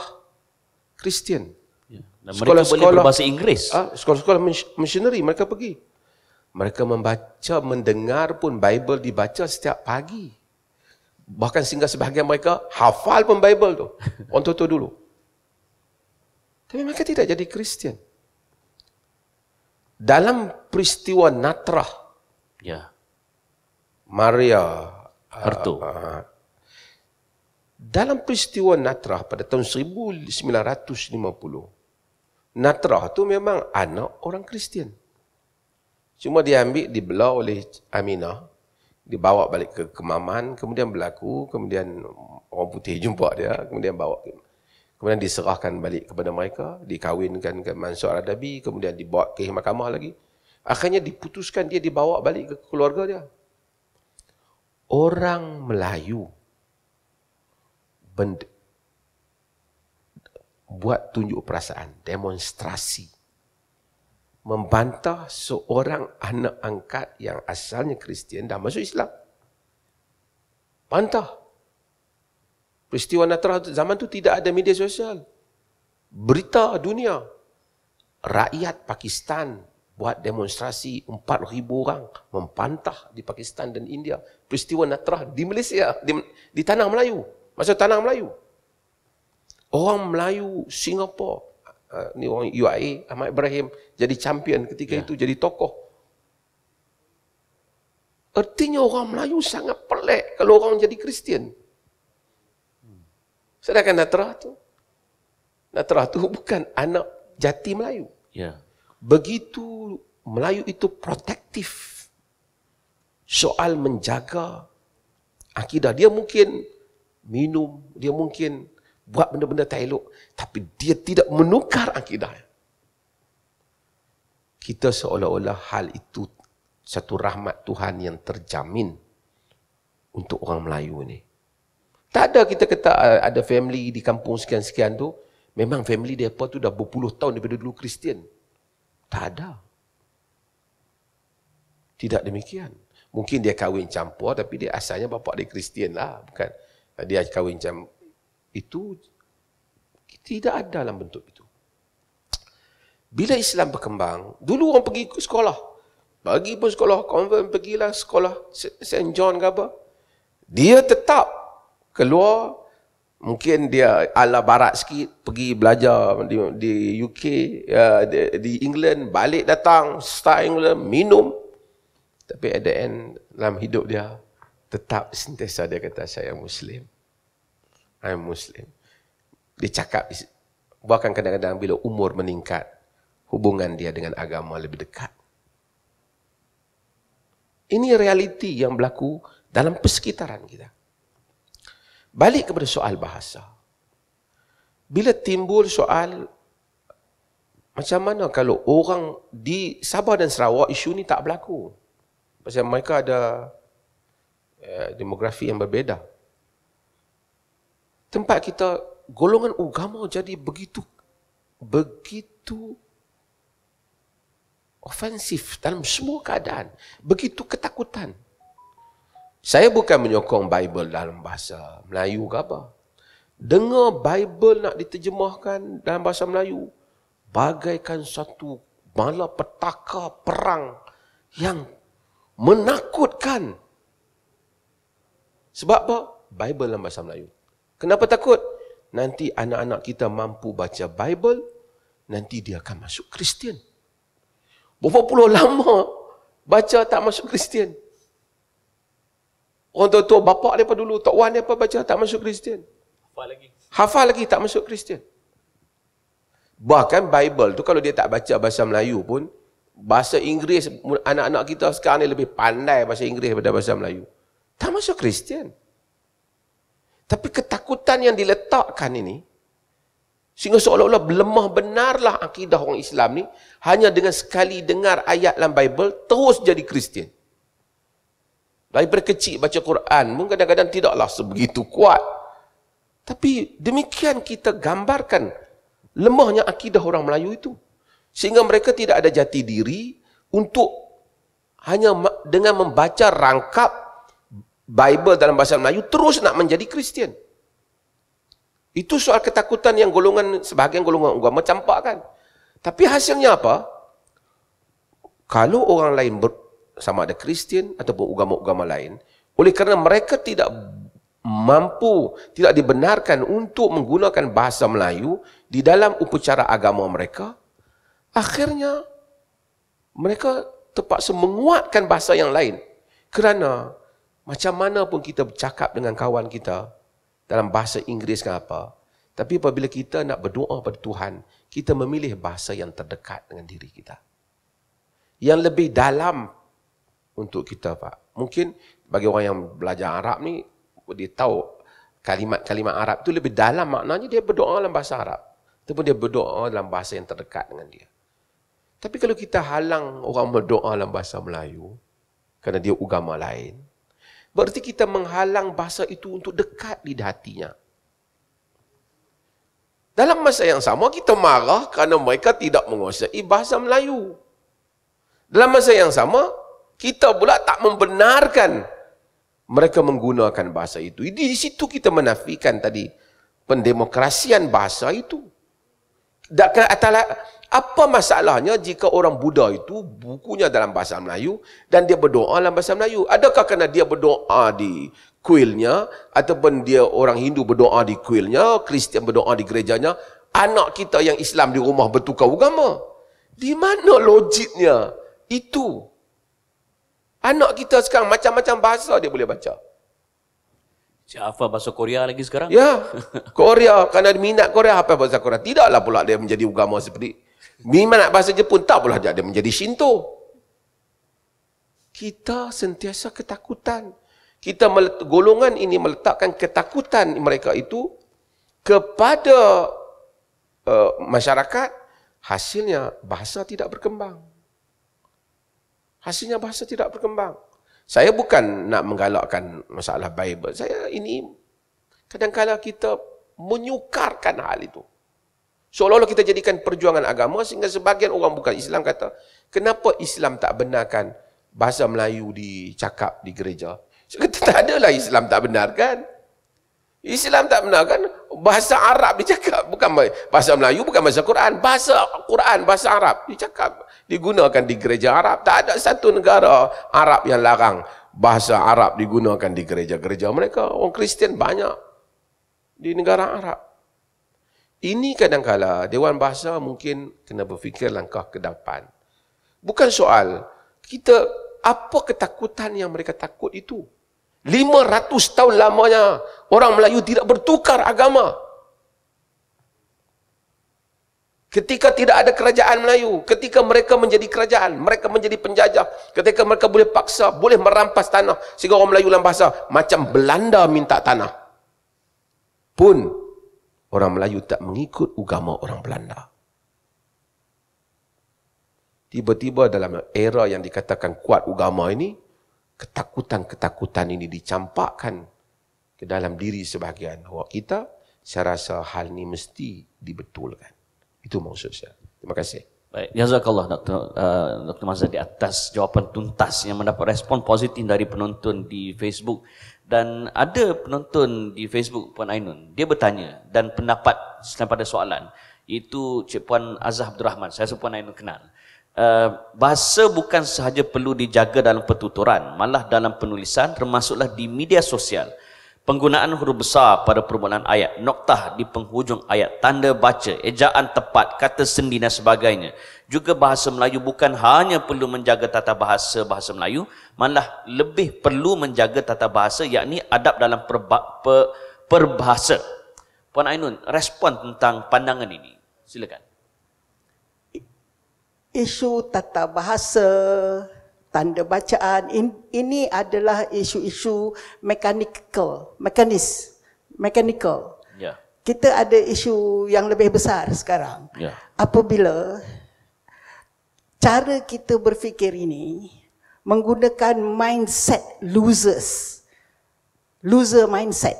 Kristian. Ya. sekolah -sekolah, mereka boleh berbahasa Inggeris. Ah, sekolah-sekolah missionary mereka pergi. Mereka membaca, mendengar pun Bible dibaca setiap pagi. Bahkan sehingga sebahagian mereka hafal pun Bible tu. Orang tu dulu. Tapi mereka tidak jadi Kristian. Dalam peristiwa Natrah. Ya. Maria. Hartu. Uh, ah, uh, ah, dalam peristiwa Natrah pada tahun 1950, Natrah tu memang anak orang Kristian. Cuma diambil, dibelah oleh Aminah, dibawa balik ke Kemaman, kemudian berlaku, kemudian orang putih jumpa dia, kemudian bawa Kemudian diserahkan balik kepada mereka, dikawinkan ke Mansur Adabi, kemudian dibawa ke mahkamah lagi. Akhirnya diputuskan dia dibawa balik ke keluarga dia. Orang Melayu buat tunjuk perasaan, demonstrasi. Membantah seorang anak angkat yang asalnya Kristian dah masuk Islam. Bantah. Peristiwa Natrah zaman tu tidak ada media sosial. Berita dunia. Rakyat Pakistan buat demonstrasi 4,000 orang mempantah di Pakistan dan India. Peristiwa Natrah di Malaysia, di, di tanah Melayu. Masa tanah Melayu. Orang Melayu, Singapura, uh, ah, ni orang UAE, Ahmad Ibrahim, jadi champion ketika yeah. itu, jadi tokoh. Artinya orang Melayu sangat pelik kalau orang jadi Kristian. Sedangkan Natrah tu, Natrah tu (laughs) bukan anak jati Melayu. Yeah. Begitu Melayu itu protektif soal menjaga akidah. Dia mungkin minum, dia mungkin buat benda-benda tak elok. Tapi dia tidak menukar akidah. Kita seolah-olah hal itu satu rahmat Tuhan yang terjamin untuk orang Melayu ni. Tak ada kita kata ah, ada family di kampung sekian-sekian tu. Memang family dia apa tu dah berpuluh tahun daripada dulu Kristian. Tak ada. Tidak demikian. Mungkin dia kahwin campur tapi dia asalnya bapak dia Kristian lah. Bukan dia kawin macam itu tidak ada dalam bentuk itu. Bila Islam berkembang, dulu orang pergi ke sekolah. bagi pun sekolah, konven pergilah sekolah St. John ke apa. Dia tetap keluar, mungkin dia ala barat sikit, pergi belajar di, di UK, ya, di, di England, balik datang, start England, minum. Tapi at the end, dalam hidup dia, tetap sentiasa dia kata saya Muslim. I'm Muslim. Dia cakap bahkan kadang-kadang bila umur meningkat hubungan dia dengan agama lebih dekat. Ini realiti yang berlaku dalam persekitaran kita. Balik kepada soal bahasa. Bila timbul soal macam mana kalau orang di Sabah dan Sarawak isu ni tak berlaku. Pasal mereka ada Ya, demografi yang berbeza Tempat kita golongan agama jadi begitu begitu ofensif dalam semua keadaan, begitu ketakutan. Saya bukan menyokong Bible dalam bahasa Melayu ke apa. Dengar Bible nak diterjemahkan dalam bahasa Melayu bagaikan satu malapetaka perang yang menakutkan. Sebab apa? Bible dalam bahasa Melayu. Kenapa takut? Nanti anak-anak kita mampu baca Bible, nanti dia akan masuk Kristian. Berapa puluh lama baca tak masuk Kristian. Orang tua-tua bapak dia dulu, tak wan dia baca tak masuk Kristian. Hafal lagi. Hafal lagi tak masuk Kristian. Bahkan Bible tu kalau dia tak baca bahasa Melayu pun, bahasa Inggeris anak-anak kita sekarang ni lebih pandai bahasa Inggeris daripada bahasa Melayu termasuk Kristian. Tapi ketakutan yang diletakkan ini, sehingga seolah-olah lemah benarlah akidah orang Islam ni hanya dengan sekali dengar ayat dalam Bible, terus jadi Kristian. Dari berkecil baca Quran, mungkin kadang-kadang tidaklah sebegitu kuat. Tapi demikian kita gambarkan lemahnya akidah orang Melayu itu. Sehingga mereka tidak ada jati diri untuk hanya dengan membaca rangkap Bible dalam bahasa Melayu terus nak menjadi Kristian. Itu soal ketakutan yang golongan sebahagian golongan agama kan. Tapi hasilnya apa? Kalau orang lain ber, sama ada Kristian ataupun agama-agama lain, oleh kerana mereka tidak mampu, tidak dibenarkan untuk menggunakan bahasa Melayu di dalam upacara agama mereka, akhirnya mereka terpaksa menguatkan bahasa yang lain. Kerana macam mana pun kita bercakap dengan kawan kita dalam bahasa Inggeris ke apa. Tapi apabila kita nak berdoa pada Tuhan, kita memilih bahasa yang terdekat dengan diri kita. Yang lebih dalam untuk kita, Pak. Mungkin bagi orang yang belajar Arab ni, dia tahu kalimat-kalimat Arab itu lebih dalam maknanya dia berdoa dalam bahasa Arab. Ataupun dia berdoa dalam bahasa yang terdekat dengan dia. Tapi kalau kita halang orang berdoa dalam bahasa Melayu, kerana dia agama lain, Berarti kita menghalang bahasa itu untuk dekat di hatinya. Dalam masa yang sama kita marah kerana mereka tidak menguasai bahasa Melayu. Dalam masa yang sama kita pula tak membenarkan mereka menggunakan bahasa itu. Di situ kita menafikan tadi pendemokrasian bahasa itu. Dan apa masalahnya jika orang Buddha itu bukunya dalam bahasa Melayu dan dia berdoa dalam bahasa Melayu? Adakah kerana dia berdoa di kuilnya ataupun dia orang Hindu berdoa di kuilnya, Kristian berdoa di gerejanya, anak kita yang Islam di rumah bertukar agama? Di mana logiknya itu? Anak kita sekarang macam-macam bahasa dia boleh baca. Siapa bahasa Korea lagi sekarang? Ya, Korea. Kerana minat Korea, apa bahasa Korea? Tidaklah pula dia menjadi agama seperti itu. Memang nak bahasa Jepun, tak pula dia menjadi Shinto. Kita sentiasa ketakutan. Kita meletak, golongan ini meletakkan ketakutan mereka itu kepada uh, masyarakat. Hasilnya bahasa tidak berkembang. Hasilnya bahasa tidak berkembang. Saya bukan nak menggalakkan masalah Bible. Saya ini kadang-kadang kita menyukarkan hal itu. Seolah-olah kita jadikan perjuangan agama sehingga sebagian orang bukan Islam kata, kenapa Islam tak benarkan bahasa Melayu dicakap di gereja? Saya kata, tak adalah Islam tak benarkan. Islam tak benarkan bahasa Arab dicakap. Bukan bahasa Melayu, bukan bahasa Quran. Bahasa Quran, bahasa Arab dicakap. Digunakan di gereja Arab. Tak ada satu negara Arab yang larang bahasa Arab digunakan di gereja-gereja mereka. Orang Kristian banyak di negara Arab. Ini kadangkala Dewan Bahasa mungkin kena berfikir langkah ke depan. Bukan soal kita apa ketakutan yang mereka takut itu. 500 tahun lamanya orang Melayu tidak bertukar agama. Ketika tidak ada kerajaan Melayu, ketika mereka menjadi kerajaan, mereka menjadi penjajah, ketika mereka boleh paksa, boleh merampas tanah sehingga orang Melayu dalam bahasa macam Belanda minta tanah. Pun orang Melayu tak mengikut agama orang Belanda. Tiba-tiba dalam era yang dikatakan kuat agama ini, ketakutan-ketakutan ini dicampakkan ke dalam diri sebahagian orang kita, saya rasa hal ini mesti dibetulkan. Itu maksud saya. Terima kasih. Baik, jazakallah Dr. Uh, Dr. Mazhar di atas jawapan tuntas yang mendapat respon positif dari penonton di Facebook dan ada penonton di Facebook Puan Ainun dia bertanya dan pendapat selain pada soalan itu Cik Puan Azah Abdul Rahman saya rasa Puan Ainun kenal uh, bahasa bukan sahaja perlu dijaga dalam pertuturan malah dalam penulisan termasuklah di media sosial Penggunaan huruf besar pada permulaan ayat, noktah di penghujung ayat, tanda baca, ejaan tepat, kata sendi dan sebagainya. Juga bahasa Melayu bukan hanya perlu menjaga tata bahasa bahasa Melayu, malah lebih perlu menjaga tata bahasa, yakni adab dalam perba- per- perbahasa. Puan Ainun, respon tentang pandangan ini. Silakan. Isu tata bahasa, tanda bacaan In, ini adalah isu-isu mechanical mekanis mechanical yeah. kita ada isu yang lebih besar sekarang yeah. apabila cara kita berfikir ini menggunakan mindset losers loser mindset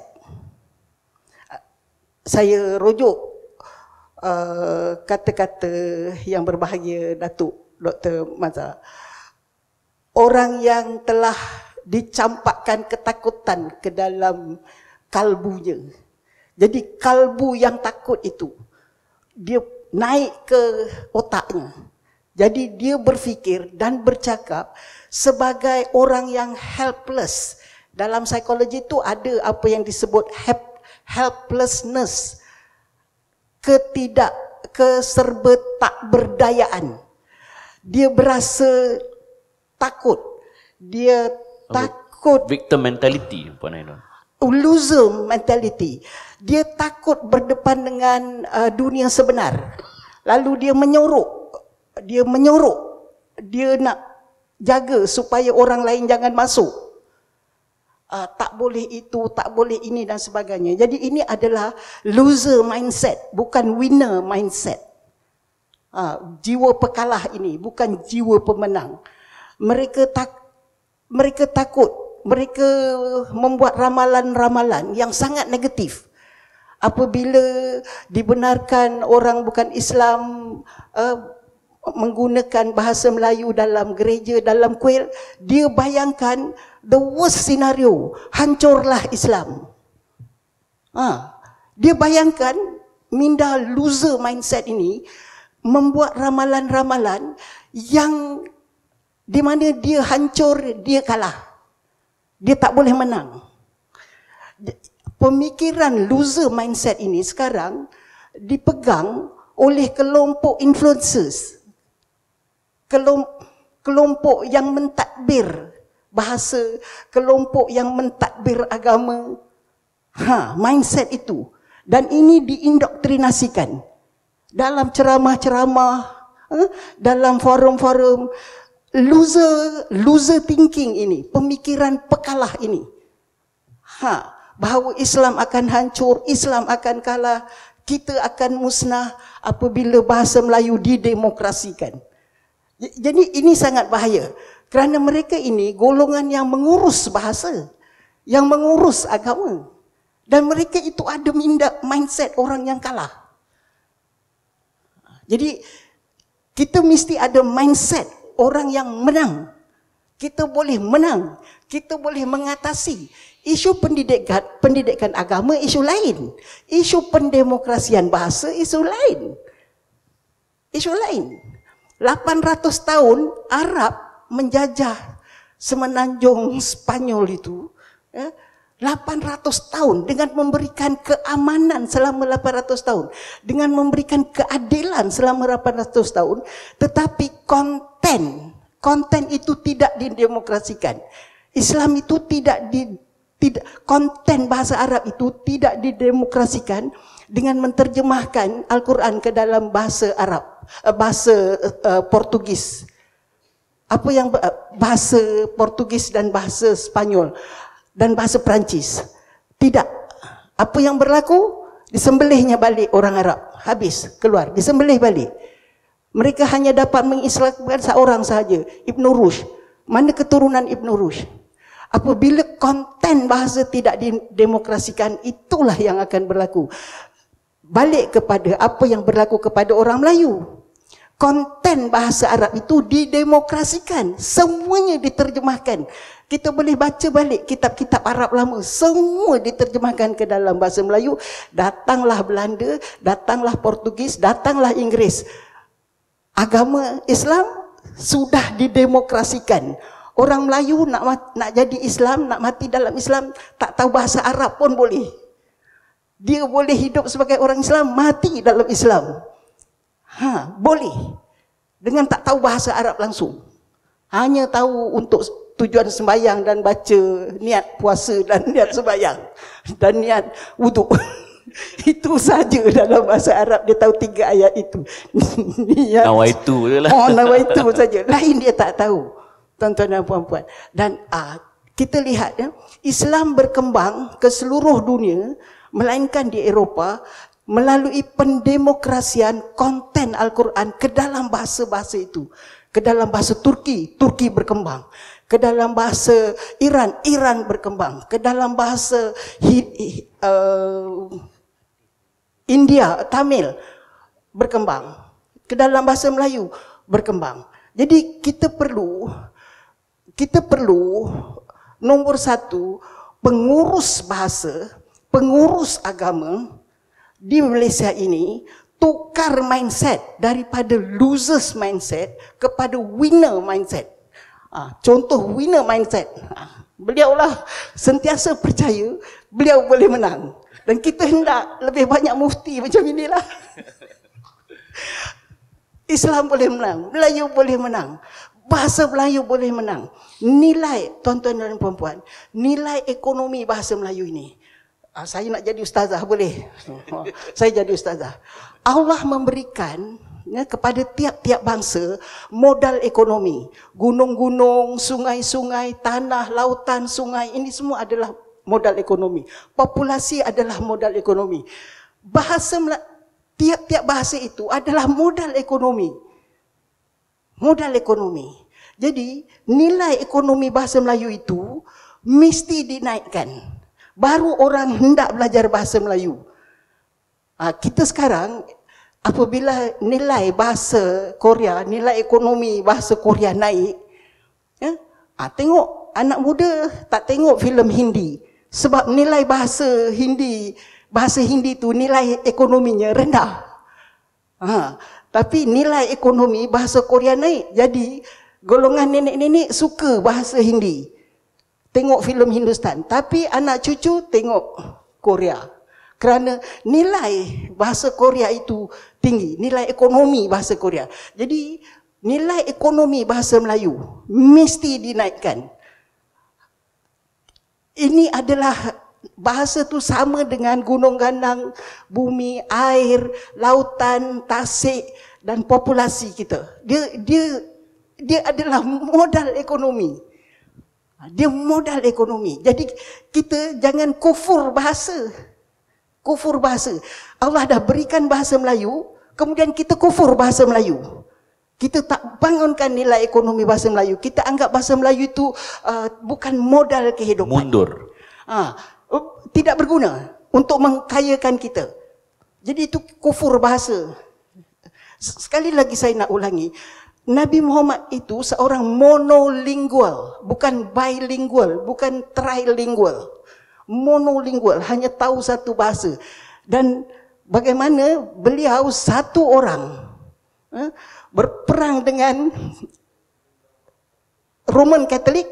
saya rujuk uh, kata-kata yang berbahagia Datuk Dr. Mazhar orang yang telah dicampakkan ketakutan ke dalam kalbunya. Jadi kalbu yang takut itu dia naik ke otaknya. Jadi dia berfikir dan bercakap sebagai orang yang helpless. Dalam psikologi itu ada apa yang disebut help, helplessness. Ketidak keserba tak berdayaan. Dia berasa takut. Dia takut. Oh, victim mentality, Puan Ainun. Loser mentality. Dia takut berdepan dengan uh, dunia sebenar. Lalu dia menyorok. Dia menyorok. Dia nak jaga supaya orang lain jangan masuk. Uh, tak boleh itu, tak boleh ini dan sebagainya. Jadi ini adalah loser mindset, bukan winner mindset. Uh, jiwa pekalah ini, bukan jiwa pemenang mereka tak mereka takut mereka membuat ramalan-ramalan yang sangat negatif apabila dibenarkan orang bukan Islam uh, menggunakan bahasa Melayu dalam gereja dalam kuil dia bayangkan the worst scenario hancurlah Islam ha dia bayangkan minda loser mindset ini membuat ramalan-ramalan yang di mana dia hancur, dia kalah. Dia tak boleh menang. Pemikiran loser mindset ini sekarang dipegang oleh kelompok influencers. Kelompok yang mentadbir bahasa, kelompok yang mentadbir agama. Ha, mindset itu. Dan ini diindoktrinasikan dalam ceramah-ceramah, eh, dalam forum-forum, loser loser thinking ini, pemikiran pekalah ini. Ha, bahawa Islam akan hancur, Islam akan kalah, kita akan musnah apabila bahasa Melayu didemokrasikan. Jadi ini sangat bahaya. Kerana mereka ini golongan yang mengurus bahasa, yang mengurus agama. Dan mereka itu ada minda, mindset orang yang kalah. Jadi kita mesti ada mindset orang yang menang. Kita boleh menang. Kita boleh mengatasi. Isu pendidikan, pendidikan agama isu lain. Isu pendemokrasian bahasa isu lain. Isu lain. 800 tahun Arab menjajah semenanjung Spanyol itu. Ya, 800 tahun dengan memberikan keamanan selama 800 tahun dengan memberikan keadilan selama 800 tahun tetapi konten konten itu tidak didemokrasikan Islam itu tidak di tidak konten bahasa Arab itu tidak didemokrasikan dengan menterjemahkan Al-Quran ke dalam bahasa Arab eh, bahasa uh, Portugis apa yang eh, bahasa Portugis dan bahasa Spanyol dan bahasa Perancis. Tidak. Apa yang berlaku? Disembelihnya balik orang Arab. Habis. Keluar. Disembelih balik. Mereka hanya dapat mengislamkan seorang sahaja. Ibn Rush. Mana keturunan Ibn Rushd? Apabila konten bahasa tidak didemokrasikan, itulah yang akan berlaku. Balik kepada apa yang berlaku kepada orang Melayu. Konten bahasa Arab itu didemokrasikan. Semuanya diterjemahkan. Kita boleh baca balik kitab-kitab Arab lama. Semua diterjemahkan ke dalam bahasa Melayu. Datanglah Belanda, datanglah Portugis, datanglah Inggeris. Agama Islam sudah didemokrasikan. Orang Melayu nak nak jadi Islam, nak mati dalam Islam, tak tahu bahasa Arab pun boleh. Dia boleh hidup sebagai orang Islam, mati dalam Islam. Ha, boleh. Dengan tak tahu bahasa Arab langsung. Hanya tahu untuk tujuan sembahyang dan baca niat puasa dan (laughs) niat sembahyang dan niat wuduk. (laughs) itu saja dalam bahasa Arab dia tahu tiga ayat itu. (laughs) niat nawaitu lah. Oh nawaitu saja. Lain dia tak tahu. Tuan-tuan dan puan-puan. Dan uh, kita lihat ya, Islam berkembang ke seluruh dunia melainkan di Eropah melalui pendemokrasian konten Al-Quran ke dalam bahasa-bahasa itu. Ke dalam bahasa Turki, Turki berkembang ke dalam bahasa Iran, Iran berkembang, ke dalam bahasa uh, India, Tamil berkembang, ke dalam bahasa Melayu berkembang. Jadi kita perlu kita perlu nombor satu pengurus bahasa, pengurus agama di Malaysia ini tukar mindset daripada losers mindset kepada winner mindset. Ha, contoh winner mindset. Ha, ah, beliau lah sentiasa percaya beliau boleh menang. Dan kita hendak lebih banyak mufti macam inilah. (laughs) Islam boleh menang. Melayu boleh menang. Bahasa Melayu boleh menang. Nilai, tuan-tuan dan puan-puan, nilai ekonomi bahasa Melayu ini. Ha, saya nak jadi ustazah, boleh? (laughs) Oh, saya jadi ustazah. Allah memberikan ya, kepada tiap-tiap bangsa modal ekonomi. Gunung-gunung, sungai-sungai, tanah, lautan, sungai, ini semua adalah modal ekonomi. Populasi adalah modal ekonomi. Bahasa tiap-tiap bahasa itu adalah modal ekonomi. Modal ekonomi. Jadi, nilai ekonomi bahasa Melayu itu mesti dinaikkan. Baru orang hendak belajar bahasa Melayu. Ha, kita sekarang apabila nilai bahasa Korea, nilai ekonomi bahasa Korea naik, ya, ah, tengok anak muda tak tengok filem Hindi sebab nilai bahasa Hindi bahasa Hindi tu nilai ekonominya rendah. Ha, tapi nilai ekonomi bahasa Korea naik. Jadi golongan nenek-nenek suka bahasa Hindi. Tengok filem Hindustan, tapi anak cucu tengok Korea kerana nilai bahasa Korea itu tinggi, nilai ekonomi bahasa Korea. Jadi nilai ekonomi bahasa Melayu mesti dinaikkan. Ini adalah bahasa tu sama dengan gunung ganang, bumi, air, lautan, tasik dan populasi kita. Dia dia dia adalah modal ekonomi. Dia modal ekonomi. Jadi kita jangan kufur bahasa kufur bahasa. Allah dah berikan bahasa Melayu, kemudian kita kufur bahasa Melayu. Kita tak bangunkan nilai ekonomi bahasa Melayu. Kita anggap bahasa Melayu itu uh, bukan modal kehidupan. Mundur. Ha, uh, tidak berguna untuk mengkayakan kita. Jadi itu kufur bahasa. Sekali lagi saya nak ulangi, Nabi Muhammad itu seorang monolingual, bukan bilingual, bukan trilingual monolingual, hanya tahu satu bahasa. Dan bagaimana beliau satu orang eh, berperang dengan Roman Catholic,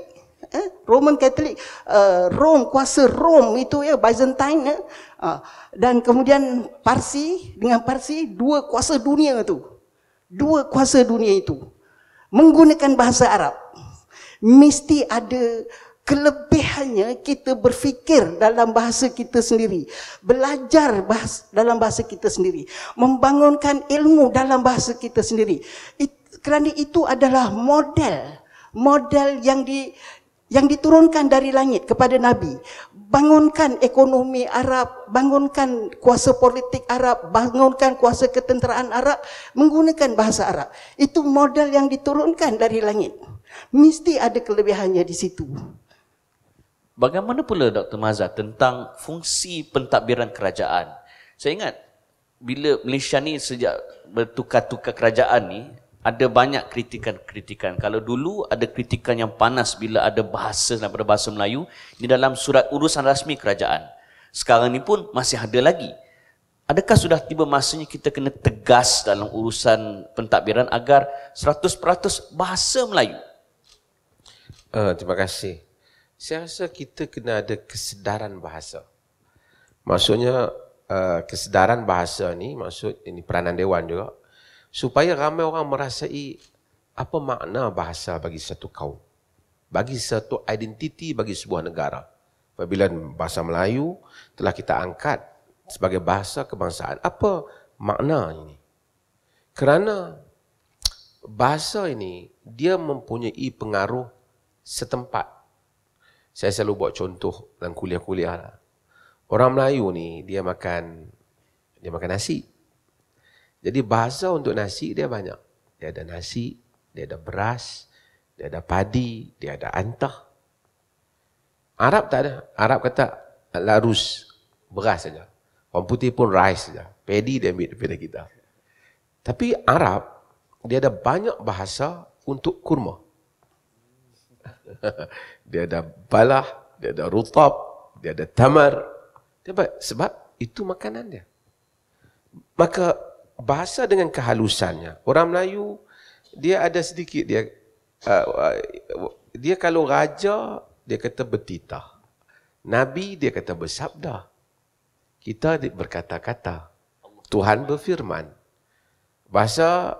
eh, Roman Catholic, eh, Rome kuasa Rome itu ya Byzantine ah, dan kemudian Parsi dengan Parsi dua kuasa dunia itu, dua kuasa dunia itu menggunakan bahasa Arab. Mesti ada kelebihannya kita berfikir dalam bahasa kita sendiri belajar bahasa dalam bahasa kita sendiri membangunkan ilmu dalam bahasa kita sendiri It, kerana itu adalah model model yang di yang diturunkan dari langit kepada nabi bangunkan ekonomi Arab bangunkan kuasa politik Arab bangunkan kuasa ketenteraan Arab menggunakan bahasa Arab itu model yang diturunkan dari langit mesti ada kelebihannya di situ Bagaimana pula Dr. Mazhar, tentang fungsi pentadbiran kerajaan? Saya ingat bila Malaysia ni sejak bertukar-tukar kerajaan ni ada banyak kritikan-kritikan. Kalau dulu ada kritikan yang panas bila ada bahasa daripada bahasa Melayu di dalam surat urusan rasmi kerajaan. Sekarang ni pun masih ada lagi. Adakah sudah tiba masanya kita kena tegas dalam urusan pentadbiran agar 100% bahasa Melayu? Uh, terima kasih saya rasa kita kena ada kesedaran bahasa. Maksudnya uh, kesedaran bahasa ni maksud ini peranan dewan juga supaya ramai orang merasai apa makna bahasa bagi satu kaum. Bagi satu identiti bagi sebuah negara. Apabila bahasa Melayu telah kita angkat sebagai bahasa kebangsaan. Apa makna ini? Kerana bahasa ini dia mempunyai pengaruh setempat saya selalu buat contoh dalam kuliah-kuliah lah. Orang Melayu ni dia makan dia makan nasi. Jadi bahasa untuk nasi dia banyak. Dia ada nasi, dia ada beras, dia ada padi, dia ada antah. Arab tak ada. Arab kata larus, beras saja. Orang putih pun rice saja. Padi dia ambil daripada kita. Tapi Arab, dia ada banyak bahasa untuk kurma. (laughs) dia ada balah, dia ada rutab, dia ada tamar. Tiba sebab itu makanan dia. Maka bahasa dengan kehalusannya. Orang Melayu dia ada sedikit dia uh, uh dia kalau raja dia kata bertitah. Nabi dia kata bersabda. Kita berkata-kata. Tuhan berfirman. Bahasa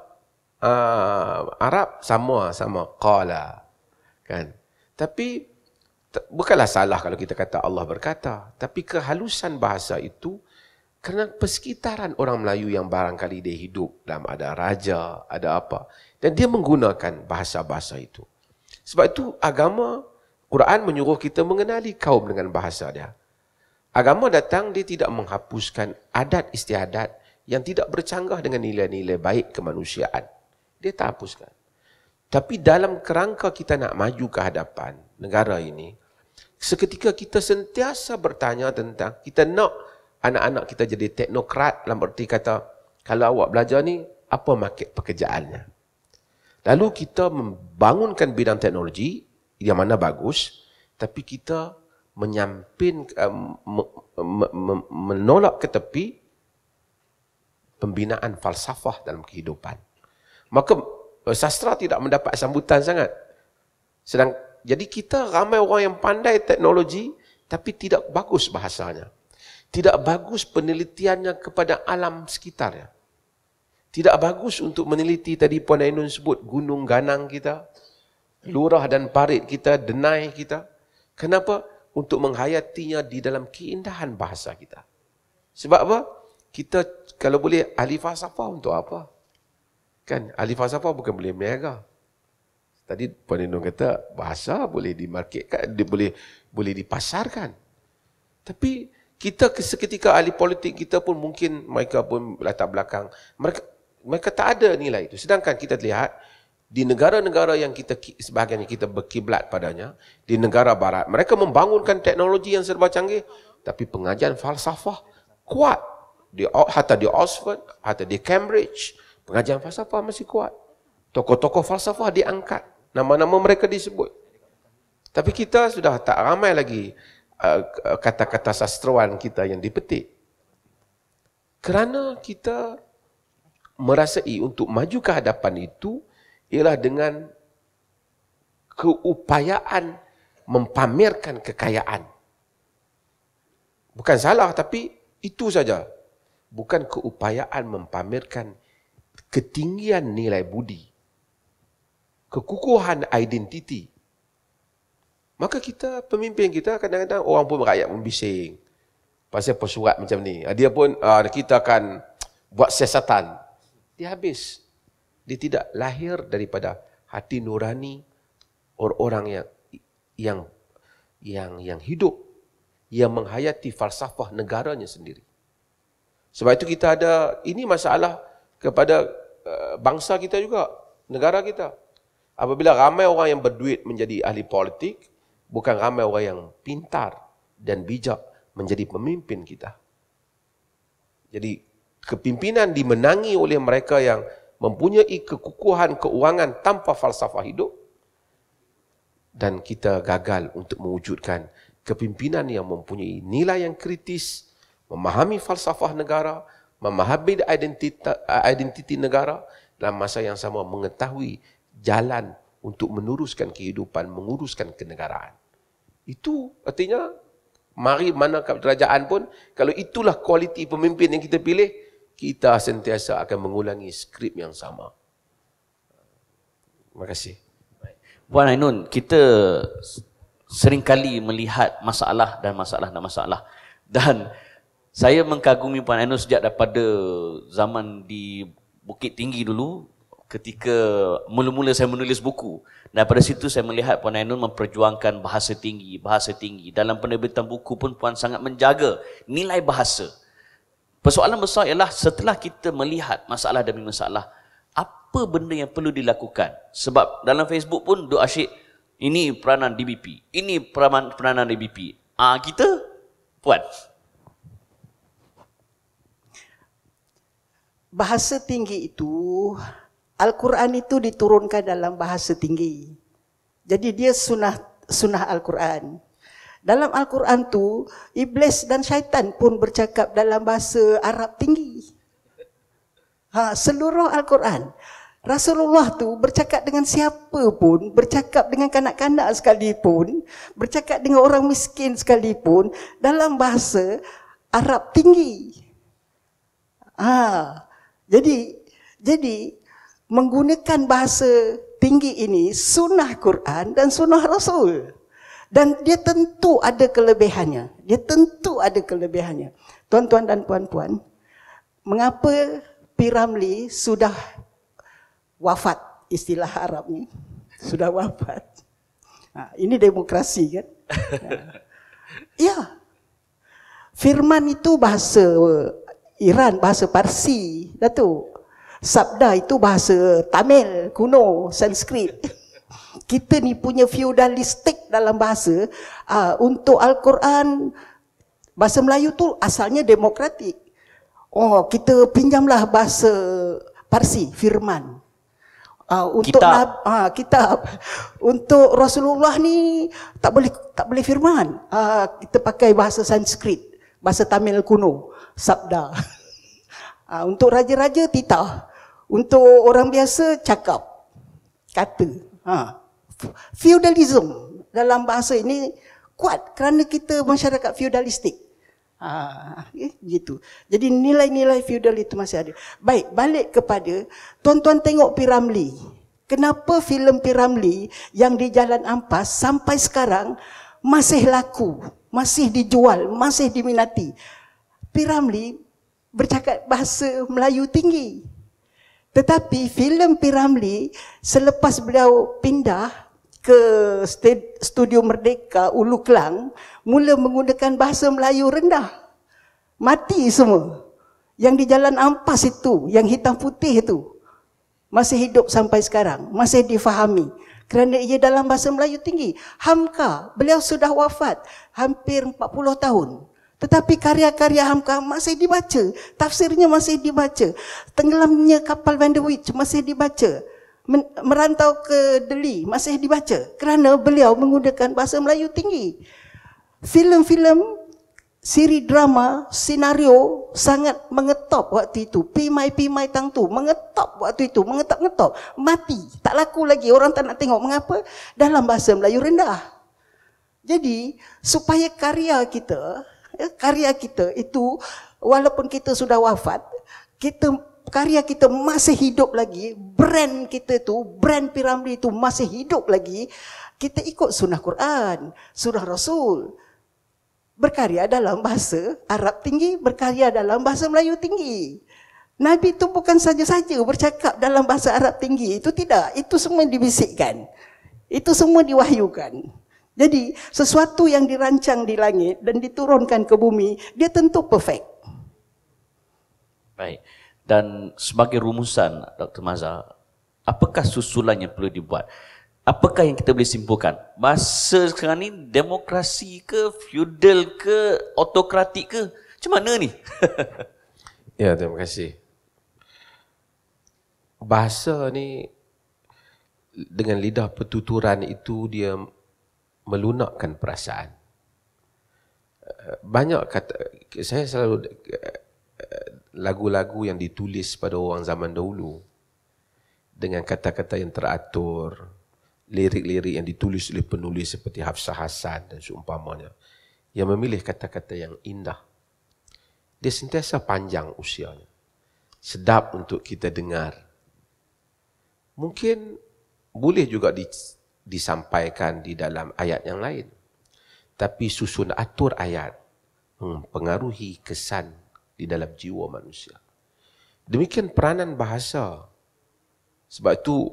uh, Arab sama sama qala. Kan? Tapi bukanlah salah kalau kita kata Allah berkata, tapi kehalusan bahasa itu kerana persekitaran orang Melayu yang barangkali dia hidup dalam ada raja, ada apa. Dan dia menggunakan bahasa-bahasa itu. Sebab itu agama, Quran menyuruh kita mengenali kaum dengan bahasa dia. Agama datang, dia tidak menghapuskan adat istiadat yang tidak bercanggah dengan nilai-nilai baik kemanusiaan. Dia tak hapuskan. Tapi dalam kerangka kita nak maju ke hadapan negara ini, seketika kita sentiasa bertanya tentang kita nak anak-anak kita jadi teknokrat dalam erti kata kalau awak belajar ni apa market pekerjaannya. Lalu kita membangunkan bidang teknologi yang mana bagus tapi kita menyampin eh, menolak ke tepi pembinaan falsafah dalam kehidupan. Maka sastra tidak mendapat sambutan sangat. Sedang jadi kita ramai orang yang pandai teknologi tapi tidak bagus bahasanya. Tidak bagus penelitiannya kepada alam sekitarnya. Tidak bagus untuk meneliti tadi Puan Ainun sebut gunung ganang kita, lurah dan parit kita, denai kita. Kenapa? Untuk menghayatinya di dalam keindahan bahasa kita. Sebab apa? Kita kalau boleh alifah falsafah untuk apa? Kan ahli falsafah bukan boleh meniaga. Tadi Puan Nino kata bahasa boleh dimarketkan, dia boleh boleh dipasarkan. Tapi kita seketika ahli politik kita pun mungkin mereka pun latar belakang mereka mereka tak ada nilai itu. Sedangkan kita lihat di negara-negara yang kita sebahagiannya kita berkiblat padanya, di negara barat mereka membangunkan teknologi yang serba canggih tapi pengajian falsafah kuat di hatta di Oxford, hatta di Cambridge, Pengajian falsafah masih kuat. Tokoh-tokoh falsafah diangkat. Nama-nama mereka disebut. Tapi kita sudah tak ramai lagi uh, uh, kata-kata sastrawan kita yang dipetik. Kerana kita merasai untuk maju ke hadapan itu ialah dengan keupayaan mempamerkan kekayaan. Bukan salah tapi itu saja. Bukan keupayaan mempamerkan ketinggian nilai budi, kekukuhan identiti, maka kita, pemimpin kita kadang-kadang orang pun rakyat membising. Pasal pesurat macam ni. Ah, dia pun, ah, kita akan buat siasatan. Dia habis. Dia tidak lahir daripada hati nurani orang-orang yang yang yang yang hidup yang menghayati falsafah negaranya sendiri. Sebab itu kita ada ini masalah kepada Eh, bangsa kita juga, negara kita. Apabila ramai orang yang berduit menjadi ahli politik, bukan ramai orang yang pintar dan bijak menjadi pemimpin kita. Jadi kepimpinan dimenangi oleh mereka yang mempunyai kekukuhan keuangan tanpa falsafah hidup dan kita gagal untuk mewujudkan kepimpinan yang mempunyai nilai yang kritis, memahami falsafah negara, memahami identiti, identiti negara dalam masa yang sama mengetahui jalan untuk meneruskan kehidupan, menguruskan kenegaraan. Itu artinya mari mana kerajaan pun kalau itulah kualiti pemimpin yang kita pilih kita sentiasa akan mengulangi skrip yang sama. Terima kasih. Puan Ainun, kita seringkali melihat masalah dan masalah dan masalah. Dan saya mengkagumi Puan Ainul sejak daripada zaman di Bukit Tinggi dulu ketika mula-mula saya menulis buku. pada situ saya melihat Puan Ainul memperjuangkan bahasa tinggi, bahasa tinggi. Dalam penerbitan buku pun Puan sangat menjaga nilai bahasa. Persoalan besar ialah setelah kita melihat masalah demi masalah, apa benda yang perlu dilakukan? Sebab dalam Facebook pun Duk Asyik, ini peranan DBP, ini peranan, peranan DBP. Ah kita, Puan, bahasa tinggi itu Al-Quran itu diturunkan dalam bahasa tinggi. Jadi dia sunnah sunnah Al-Quran. Dalam Al-Quran tu iblis dan syaitan pun bercakap dalam bahasa Arab tinggi. Ha, seluruh Al-Quran. Rasulullah tu bercakap dengan siapa pun, bercakap dengan kanak-kanak sekalipun, bercakap dengan orang miskin sekalipun dalam bahasa Arab tinggi. Ah, jadi jadi menggunakan bahasa tinggi ini sunnah Quran dan sunnah Rasul. Dan dia tentu ada kelebihannya. Dia tentu ada kelebihannya. Tuan-tuan dan puan-puan, mengapa Piramli sudah wafat istilah Arab ni? Sudah wafat. Ha, ini demokrasi kan? (laughs) Ya. ya. Firman itu bahasa Iran bahasa Parsi, Datu. Sabda itu bahasa Tamil, kuno, Sanskrit. (laughs) Kita ni punya feudalistik dalam bahasa uh, untuk Al-Quran bahasa Melayu tu asalnya demokratik. Oh, kita pinjamlah bahasa Parsi, Firman. Uh, untuk kitab. Nab, uh, kitab (laughs) untuk Rasulullah ni tak boleh tak boleh firman. Uh, kita pakai bahasa Sanskrit, bahasa Tamil kuno sabda. Ha, (laughs) untuk raja-raja titah. Untuk orang biasa cakap. Kata. Ha. Feudalism dalam bahasa ini kuat kerana kita masyarakat feudalistik. Ha, eh, gitu. Jadi nilai-nilai feudal itu masih ada. Baik, balik kepada tuan-tuan tengok Piramli. Kenapa filem Piramli yang di Jalan Ampas sampai sekarang masih laku, masih dijual, masih diminati? Piramli bercakap bahasa Melayu tinggi. Tetapi filem Piramli selepas beliau pindah ke Studio Merdeka Ulu Kelang mula menggunakan bahasa Melayu rendah. Mati semua. Yang di Jalan Ampas itu, yang hitam putih itu masih hidup sampai sekarang, masih difahami kerana ia dalam bahasa Melayu tinggi. Hamka, beliau sudah wafat hampir 40 tahun. Tetapi karya-karya Hamka masih dibaca, tafsirnya masih dibaca. Tenggelamnya kapal Vanderwijk masih dibaca. Merantau ke Delhi masih dibaca kerana beliau menggunakan bahasa Melayu tinggi. Filem-filem siri drama, senario sangat mengetop waktu itu. Pimai pimai tang tu mengetop waktu itu, mengetop ngetop. Mati, tak laku lagi orang tak nak tengok mengapa dalam bahasa Melayu rendah. Jadi supaya karya kita Eh, karya kita itu walaupun kita sudah wafat, kita karya kita masih hidup lagi, brand kita itu, brand piramidi itu masih hidup lagi, kita ikut sunnah Quran, surah Rasul. Berkarya dalam bahasa Arab tinggi, berkarya dalam bahasa Melayu tinggi. Nabi itu bukan saja-saja bercakap dalam bahasa Arab tinggi, itu tidak. Itu semua dibisikkan. Itu semua diwahyukan. Jadi sesuatu yang dirancang di langit dan diturunkan ke bumi, dia tentu perfect. Baik. Dan sebagai rumusan, Dr. Maza, apakah susulan yang perlu dibuat? Apakah yang kita boleh simpulkan? Masa sekarang ni demokrasi ke, feudal ke, autokratik ke? Macam mana ni? (laughs) ya, terima kasih. Bahasa ni dengan lidah pertuturan itu dia melunakkan perasaan. Banyak kata, saya selalu lagu-lagu yang ditulis pada orang zaman dahulu dengan kata-kata yang teratur, lirik-lirik yang ditulis oleh penulis seperti Hafsah Hasan dan seumpamanya yang memilih kata-kata yang indah. Dia sentiasa panjang usianya. Sedap untuk kita dengar. Mungkin boleh juga di, disampaikan di dalam ayat yang lain. Tapi susun atur ayat mempengaruhi kesan di dalam jiwa manusia. Demikian peranan bahasa. Sebab itu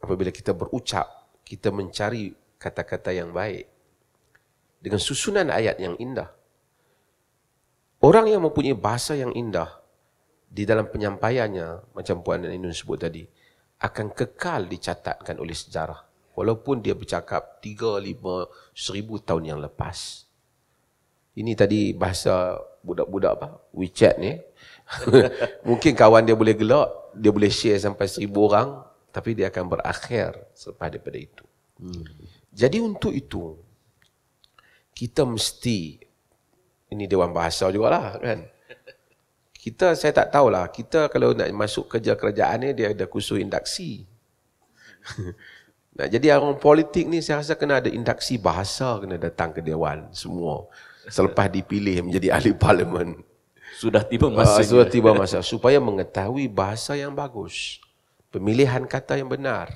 apabila kita berucap, kita mencari kata-kata yang baik. Dengan susunan ayat yang indah. Orang yang mempunyai bahasa yang indah di dalam penyampaiannya, macam Puan dan Inun sebut tadi, akan kekal dicatatkan oleh sejarah. Walaupun dia bercakap 3, 5, seribu tahun yang lepas. Ini tadi bahasa budak-budak apa? WeChat ni. (laughs) Mungkin kawan dia boleh gelak, dia boleh share sampai seribu orang. Tapi dia akan berakhir selepas daripada itu. Hmm. Jadi untuk itu, kita mesti, ini Dewan Bahasa juga lah kan. Kita, saya tak tahulah, kita kalau nak masuk kerja kerajaan ni, dia ada kursus induksi. (laughs) Nah, jadi orang politik ni saya rasa kena ada induksi bahasa kena datang ke dewan semua selepas dipilih menjadi ahli parlimen. Sudah tiba ah, masa. sudah tiba masa supaya mengetahui bahasa yang bagus. Pemilihan kata yang benar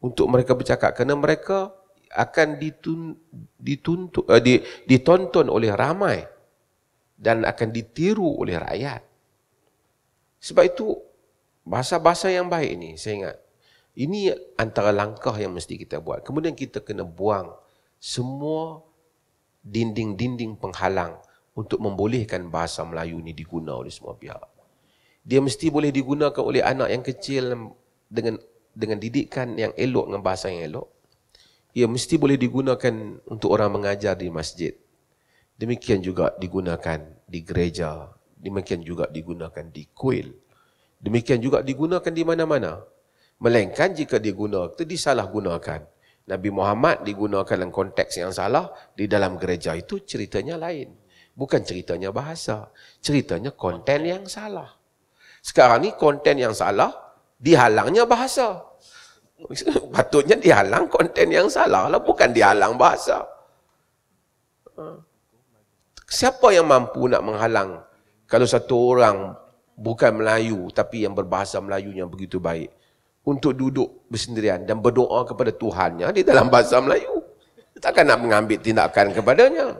untuk mereka bercakap kerana mereka akan ditun, dituntut, uh, ditonton oleh ramai dan akan ditiru oleh rakyat. Sebab itu bahasa-bahasa yang baik ini saya ingat ini antara langkah yang mesti kita buat. Kemudian kita kena buang semua dinding-dinding penghalang untuk membolehkan bahasa Melayu ini diguna oleh semua pihak. Dia mesti boleh digunakan oleh anak yang kecil dengan dengan didikan yang elok dengan bahasa yang elok. Ia mesti boleh digunakan untuk orang mengajar di masjid. Demikian juga digunakan di gereja. Demikian juga digunakan di kuil. Demikian juga digunakan di mana-mana. Melainkan jika digunakan, itu disalahgunakan. Nabi Muhammad digunakan dalam konteks yang salah, di dalam gereja itu ceritanya lain. Bukan ceritanya bahasa. Ceritanya konten yang salah. Sekarang ni konten yang salah, dihalangnya bahasa. (laughs) Patutnya dihalang konten yang salah lah, bukan dihalang bahasa. Ha. Siapa yang mampu nak menghalang kalau satu orang bukan Melayu tapi yang berbahasa Melayu yang begitu baik? untuk duduk bersendirian dan berdoa kepada Tuhannya di dalam bahasa Melayu. Takkan nak mengambil tindakan kepadanya.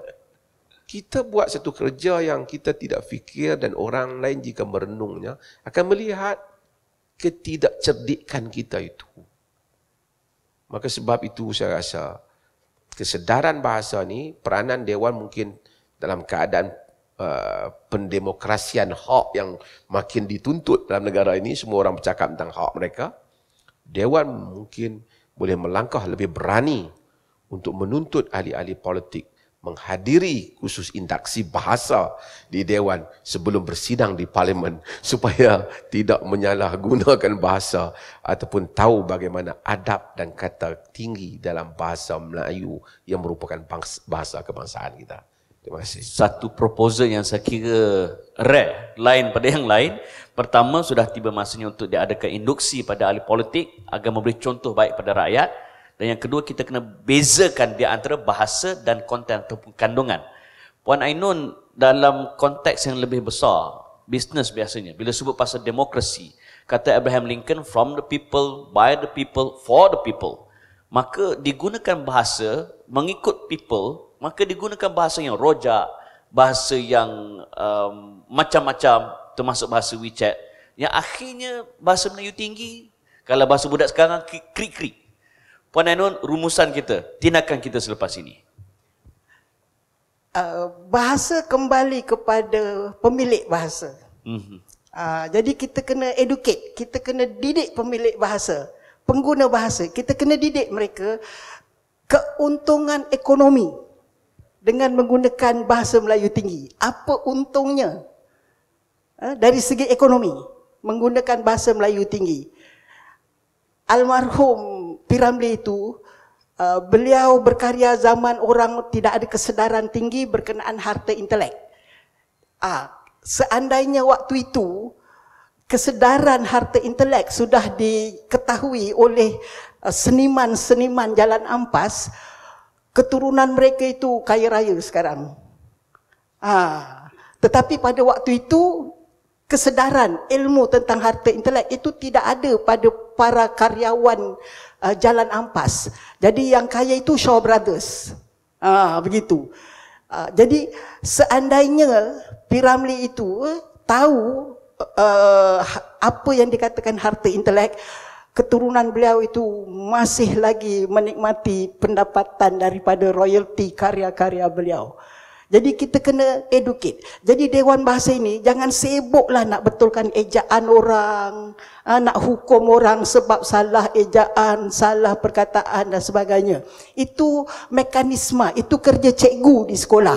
Kita buat satu kerja yang kita tidak fikir dan orang lain jika merenungnya akan melihat ketidakcerdikan kita itu. Maka sebab itu saya rasa kesedaran bahasa ni peranan dewan mungkin dalam keadaan Uh, pendemokrasian hak yang makin dituntut dalam negara ini semua orang bercakap tentang hak mereka Dewan mungkin boleh melangkah lebih berani untuk menuntut ahli-ahli politik menghadiri khusus indaksi bahasa di Dewan sebelum bersidang di Parlimen (laughs) supaya tidak menyalahgunakan bahasa ataupun tahu bagaimana adab dan kata tinggi dalam bahasa Melayu yang merupakan bahasa kebangsaan kita. Terima kasih. Satu proposal yang saya kira rare, lain pada yang lain, Pertama, sudah tiba masanya untuk diadakan induksi pada ahli politik agar memberi contoh baik pada rakyat. Dan yang kedua, kita kena bezakan di antara bahasa dan konten atau kandungan. Puan Ainun dalam konteks yang lebih besar, bisnes biasanya, bila sebut pasal demokrasi, kata Abraham Lincoln, from the people, by the people, for the people. Maka digunakan bahasa mengikut people, maka digunakan bahasa yang rojak, bahasa yang um, macam-macam termasuk bahasa WeChat. Yang akhirnya bahasa Melayu tinggi, kalau bahasa budak sekarang krik-krik. Puan Ainun, rumusan kita, tindakan kita selepas ini. Uh, bahasa kembali kepada pemilik bahasa. Mm-hmm. Uh, jadi kita kena educate, kita kena didik pemilik bahasa, pengguna bahasa. Kita kena didik mereka keuntungan ekonomi dengan menggunakan bahasa Melayu tinggi. Apa untungnya? Ha? dari segi ekonomi menggunakan bahasa Melayu tinggi. Almarhum Piramli itu ha, beliau berkarya zaman orang tidak ada kesedaran tinggi berkenaan harta intelek. Ha, seandainya waktu itu kesedaran harta intelek sudah diketahui oleh seniman-seniman jalan ampas, keturunan mereka itu kaya raya sekarang. Ah, tetapi pada waktu itu kesedaran ilmu tentang harta intelek itu tidak ada pada para karyawan uh, jalan ampas. Jadi yang kaya itu Shaw Brothers. Ah uh, begitu. Uh, jadi seandainya Piramli itu uh, tahu uh, apa yang dikatakan harta intelek keturunan beliau itu masih lagi menikmati pendapatan daripada royalty karya-karya beliau. Jadi kita kena educate. Jadi Dewan Bahasa ini jangan sibuklah nak betulkan ejaan orang, ah, nak hukum orang sebab salah ejaan, salah perkataan dan sebagainya. Itu mekanisme, itu kerja cikgu di sekolah.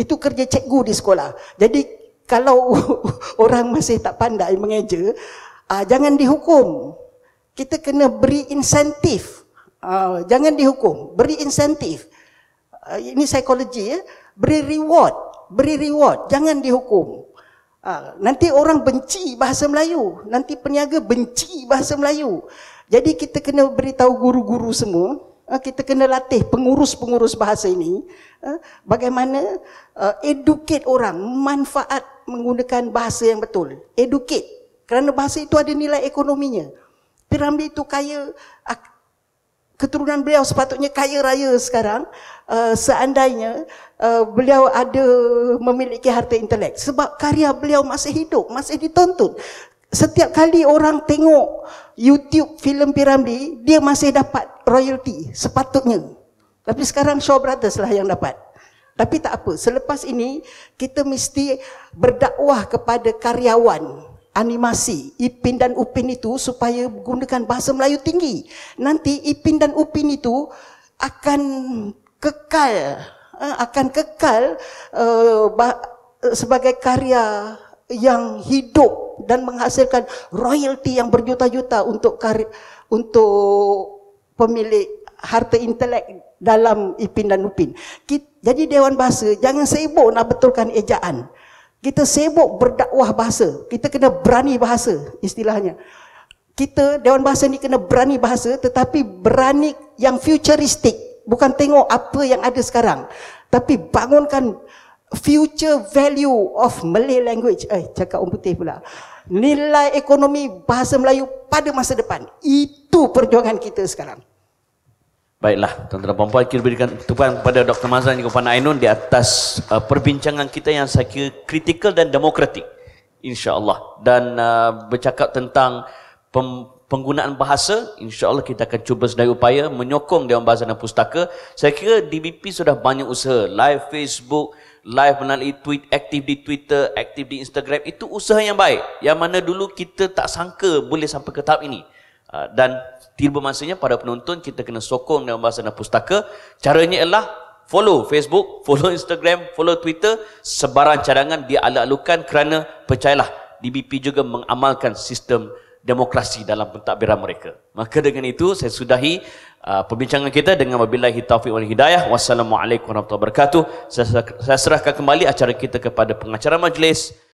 Itu kerja cikgu di sekolah. Jadi kalau (laughs) orang masih tak pandai mengeja, ah, jangan dihukum. Kita kena beri insentif. Ah, jangan dihukum, beri insentif. Ini psikologi ya beri reward, beri reward, jangan dihukum. Ha, nanti orang benci bahasa Melayu, nanti peniaga benci bahasa Melayu. Jadi kita kena beritahu guru-guru semua, ah, kita kena latih pengurus-pengurus bahasa ini ah, bagaimana educate orang manfaat menggunakan bahasa yang betul. Educate kerana bahasa itu ada nilai ekonominya. Piramid itu kaya keturunan beliau sepatutnya kaya raya sekarang seandainya Eh, beliau ada memiliki harta intelek sebab karya beliau masih hidup, masih dituntut. Setiap kali orang tengok YouTube filem Piramdi, dia masih dapat royalty sepatutnya. Tapi sekarang Shaw Brothers lah yang dapat. Tapi tak apa, selepas ini kita mesti berdakwah kepada karyawan animasi Ipin dan Upin itu supaya gunakan bahasa Melayu tinggi. Nanti Ipin dan Upin itu akan kekal Eh, akan kekal eh, sebagai karya yang hidup dan menghasilkan royalti yang berjuta-juta untuk karya, untuk pemilik harta intelek dalam Ipin dan Upin. Jadi Dewan Bahasa jangan sibuk nak betulkan ejaan. Kita sibuk berdakwah bahasa. Kita kena berani bahasa istilahnya. Kita Dewan Bahasa ni kena berani bahasa tetapi berani yang futuristik bukan tengok apa yang ada sekarang tapi bangunkan future value of Malay language eh cakap orang putih pula nilai ekonomi bahasa Melayu pada masa depan itu perjuangan kita sekarang Baiklah, tuan-tuan dan puan kita berikan tepuan kepada Dr. Mazlan dan Puan Ainun di atas uh, perbincangan kita yang saya kira kritikal dan demokratik. InsyaAllah. Dan uh, bercakap tentang pem, penggunaan bahasa insyaallah kita akan cuba sedaya upaya menyokong Dewan Bahasa dan Pustaka saya kira DBP sudah banyak usaha live Facebook live melalui tweet aktif di Twitter aktif di Instagram itu usaha yang baik yang mana dulu kita tak sangka boleh sampai ke tahap ini ah, dan tiba masanya pada penonton kita kena sokong Dewan Bahasa dan Pustaka caranya ialah follow Facebook (laughs) follow Instagram follow Twitter sebarang cadangan dialak-alukan kerana percayalah DBP juga mengamalkan sistem demokrasi dalam pentadbiran mereka. Maka dengan itu saya sudahi uh, perbincangan kita dengan wabillahi taufiq wal hidayah. Wassalamualaikum warahmatullahi wabarakatuh. Saya, saya serahkan kembali acara kita kepada pengacara majlis.